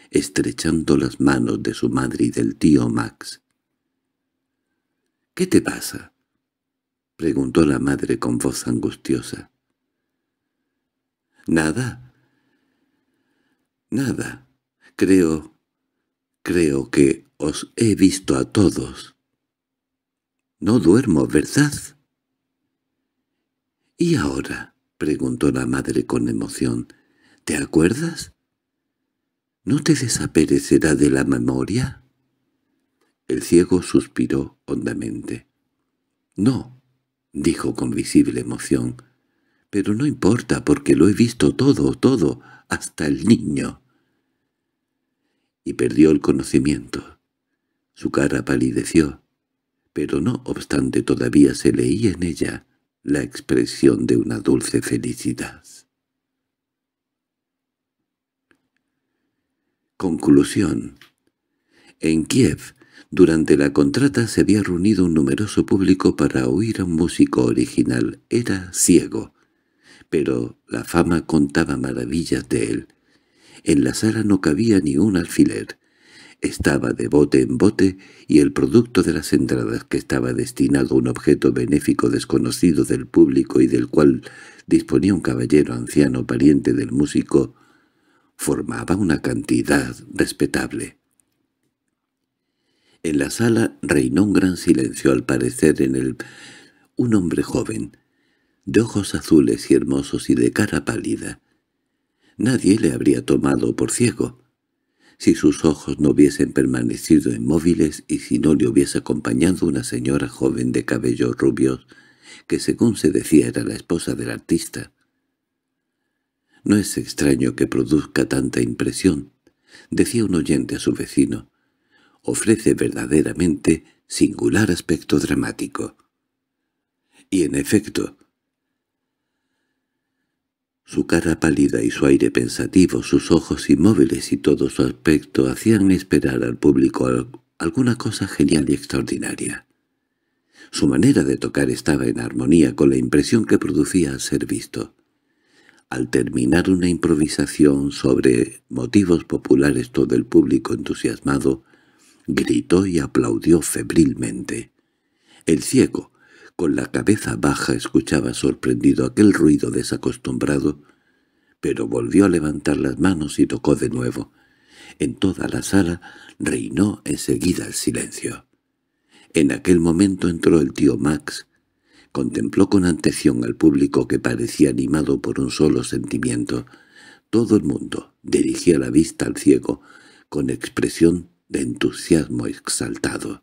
estrechando las manos de su madre y del tío Max. —¿Qué te pasa? —preguntó la madre con voz angustiosa. Nada. Nada. Creo, creo que os he visto a todos. No duermo, ¿verdad? —¿Y ahora? —preguntó la madre con emoción. —¿Te acuerdas? —¿No te desaparecerá de la memoria? El ciego suspiró hondamente. —No —dijo con visible emoción—, pero no importa porque lo he visto todo, todo, hasta el niño. Y perdió el conocimiento. Su cara palideció, pero no obstante todavía se leía en ella la expresión de una dulce felicidad. Conclusión. En Kiev, durante la contrata se había reunido un numeroso público para oír a un músico original. Era ciego, pero la fama contaba maravillas de él. En la sala no cabía ni un alfiler. Estaba de bote en bote y el producto de las entradas que estaba destinado a un objeto benéfico desconocido del público y del cual disponía un caballero anciano pariente del músico, formaba una cantidad respetable. En la sala reinó un gran silencio al parecer en el... Un hombre joven, de ojos azules y hermosos y de cara pálida. Nadie le habría tomado por ciego. Si sus ojos no hubiesen permanecido inmóviles y si no le hubiese acompañado una señora joven de cabellos rubios, que según se decía era la esposa del artista. No es extraño que produzca tanta impresión, decía un oyente a su vecino. Ofrece verdaderamente singular aspecto dramático. Y en efecto, su cara pálida y su aire pensativo, sus ojos inmóviles y todo su aspecto hacían esperar al público alguna cosa genial y extraordinaria. Su manera de tocar estaba en armonía con la impresión que producía al ser visto. Al terminar una improvisación sobre motivos populares todo el público entusiasmado gritó y aplaudió febrilmente. El ciego, con la cabeza baja escuchaba sorprendido aquel ruido desacostumbrado, pero volvió a levantar las manos y tocó de nuevo. En toda la sala reinó enseguida el silencio. En aquel momento entró el tío Max, contempló con atención al público que parecía animado por un solo sentimiento. Todo el mundo dirigía la vista al ciego, con expresión de entusiasmo exaltado.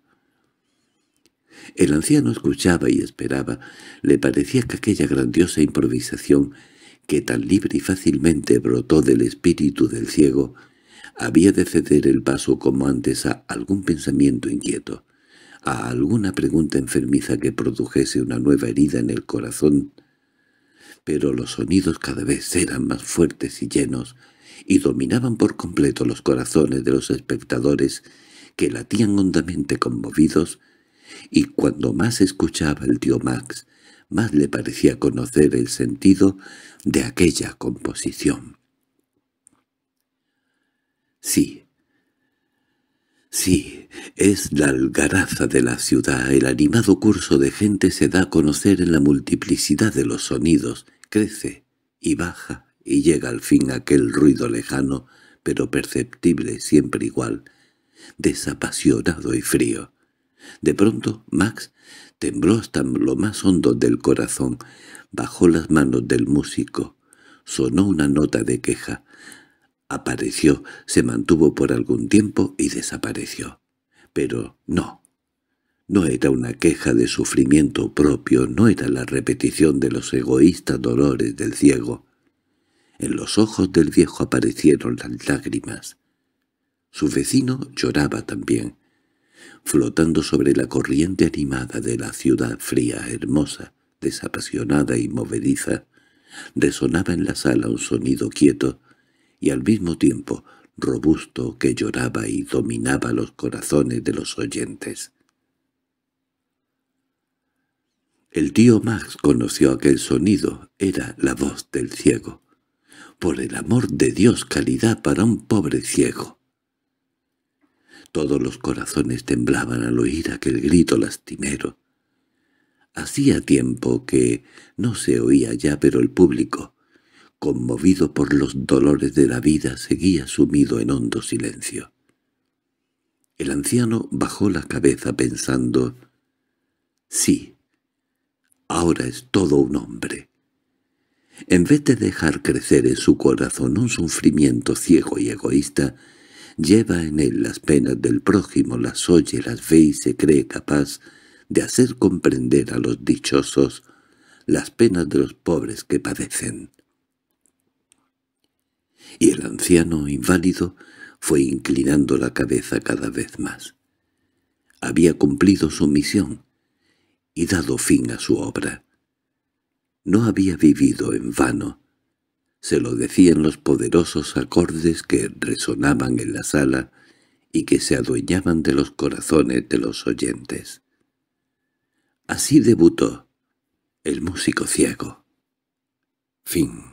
El anciano escuchaba y esperaba. Le parecía que aquella grandiosa improvisación, que tan libre y fácilmente brotó del espíritu del ciego, había de ceder el paso como antes a algún pensamiento inquieto, a alguna pregunta enfermiza que produjese una nueva herida en el corazón. Pero los sonidos cada vez eran más fuertes y llenos, y dominaban por completo los corazones de los espectadores que latían hondamente conmovidos y cuando más escuchaba el tío Max, más le parecía conocer el sentido de aquella composición. Sí, sí, es la algaraza de la ciudad, el animado curso de gente se da a conocer en la multiplicidad de los sonidos, crece y baja y llega al fin aquel ruido lejano, pero perceptible siempre igual, desapasionado y frío. De pronto Max tembló hasta lo más hondo del corazón, bajó las manos del músico, sonó una nota de queja, apareció, se mantuvo por algún tiempo y desapareció. Pero no, no era una queja de sufrimiento propio, no era la repetición de los egoístas dolores del ciego. En los ojos del viejo aparecieron las lágrimas. Su vecino lloraba también flotando sobre la corriente animada de la ciudad fría, hermosa, desapasionada y movediza, resonaba en la sala un sonido quieto y al mismo tiempo robusto que lloraba y dominaba los corazones de los oyentes. El tío Max conoció aquel sonido, era la voz del ciego. «¡Por el amor de Dios, calidad para un pobre ciego!» Todos los corazones temblaban al oír aquel grito lastimero. Hacía tiempo que no se oía ya, pero el público, conmovido por los dolores de la vida, seguía sumido en hondo silencio. El anciano bajó la cabeza pensando, «Sí, ahora es todo un hombre». En vez de dejar crecer en su corazón un sufrimiento ciego y egoísta, lleva en él las penas del prójimo, las oye, las ve y se cree capaz de hacer comprender a los dichosos las penas de los pobres que padecen. Y el anciano inválido fue inclinando la cabeza cada vez más. Había cumplido su misión y dado fin a su obra. No había vivido en vano, se lo decían los poderosos acordes que resonaban en la sala y que se adueñaban de los corazones de los oyentes. Así debutó el músico ciego. Fin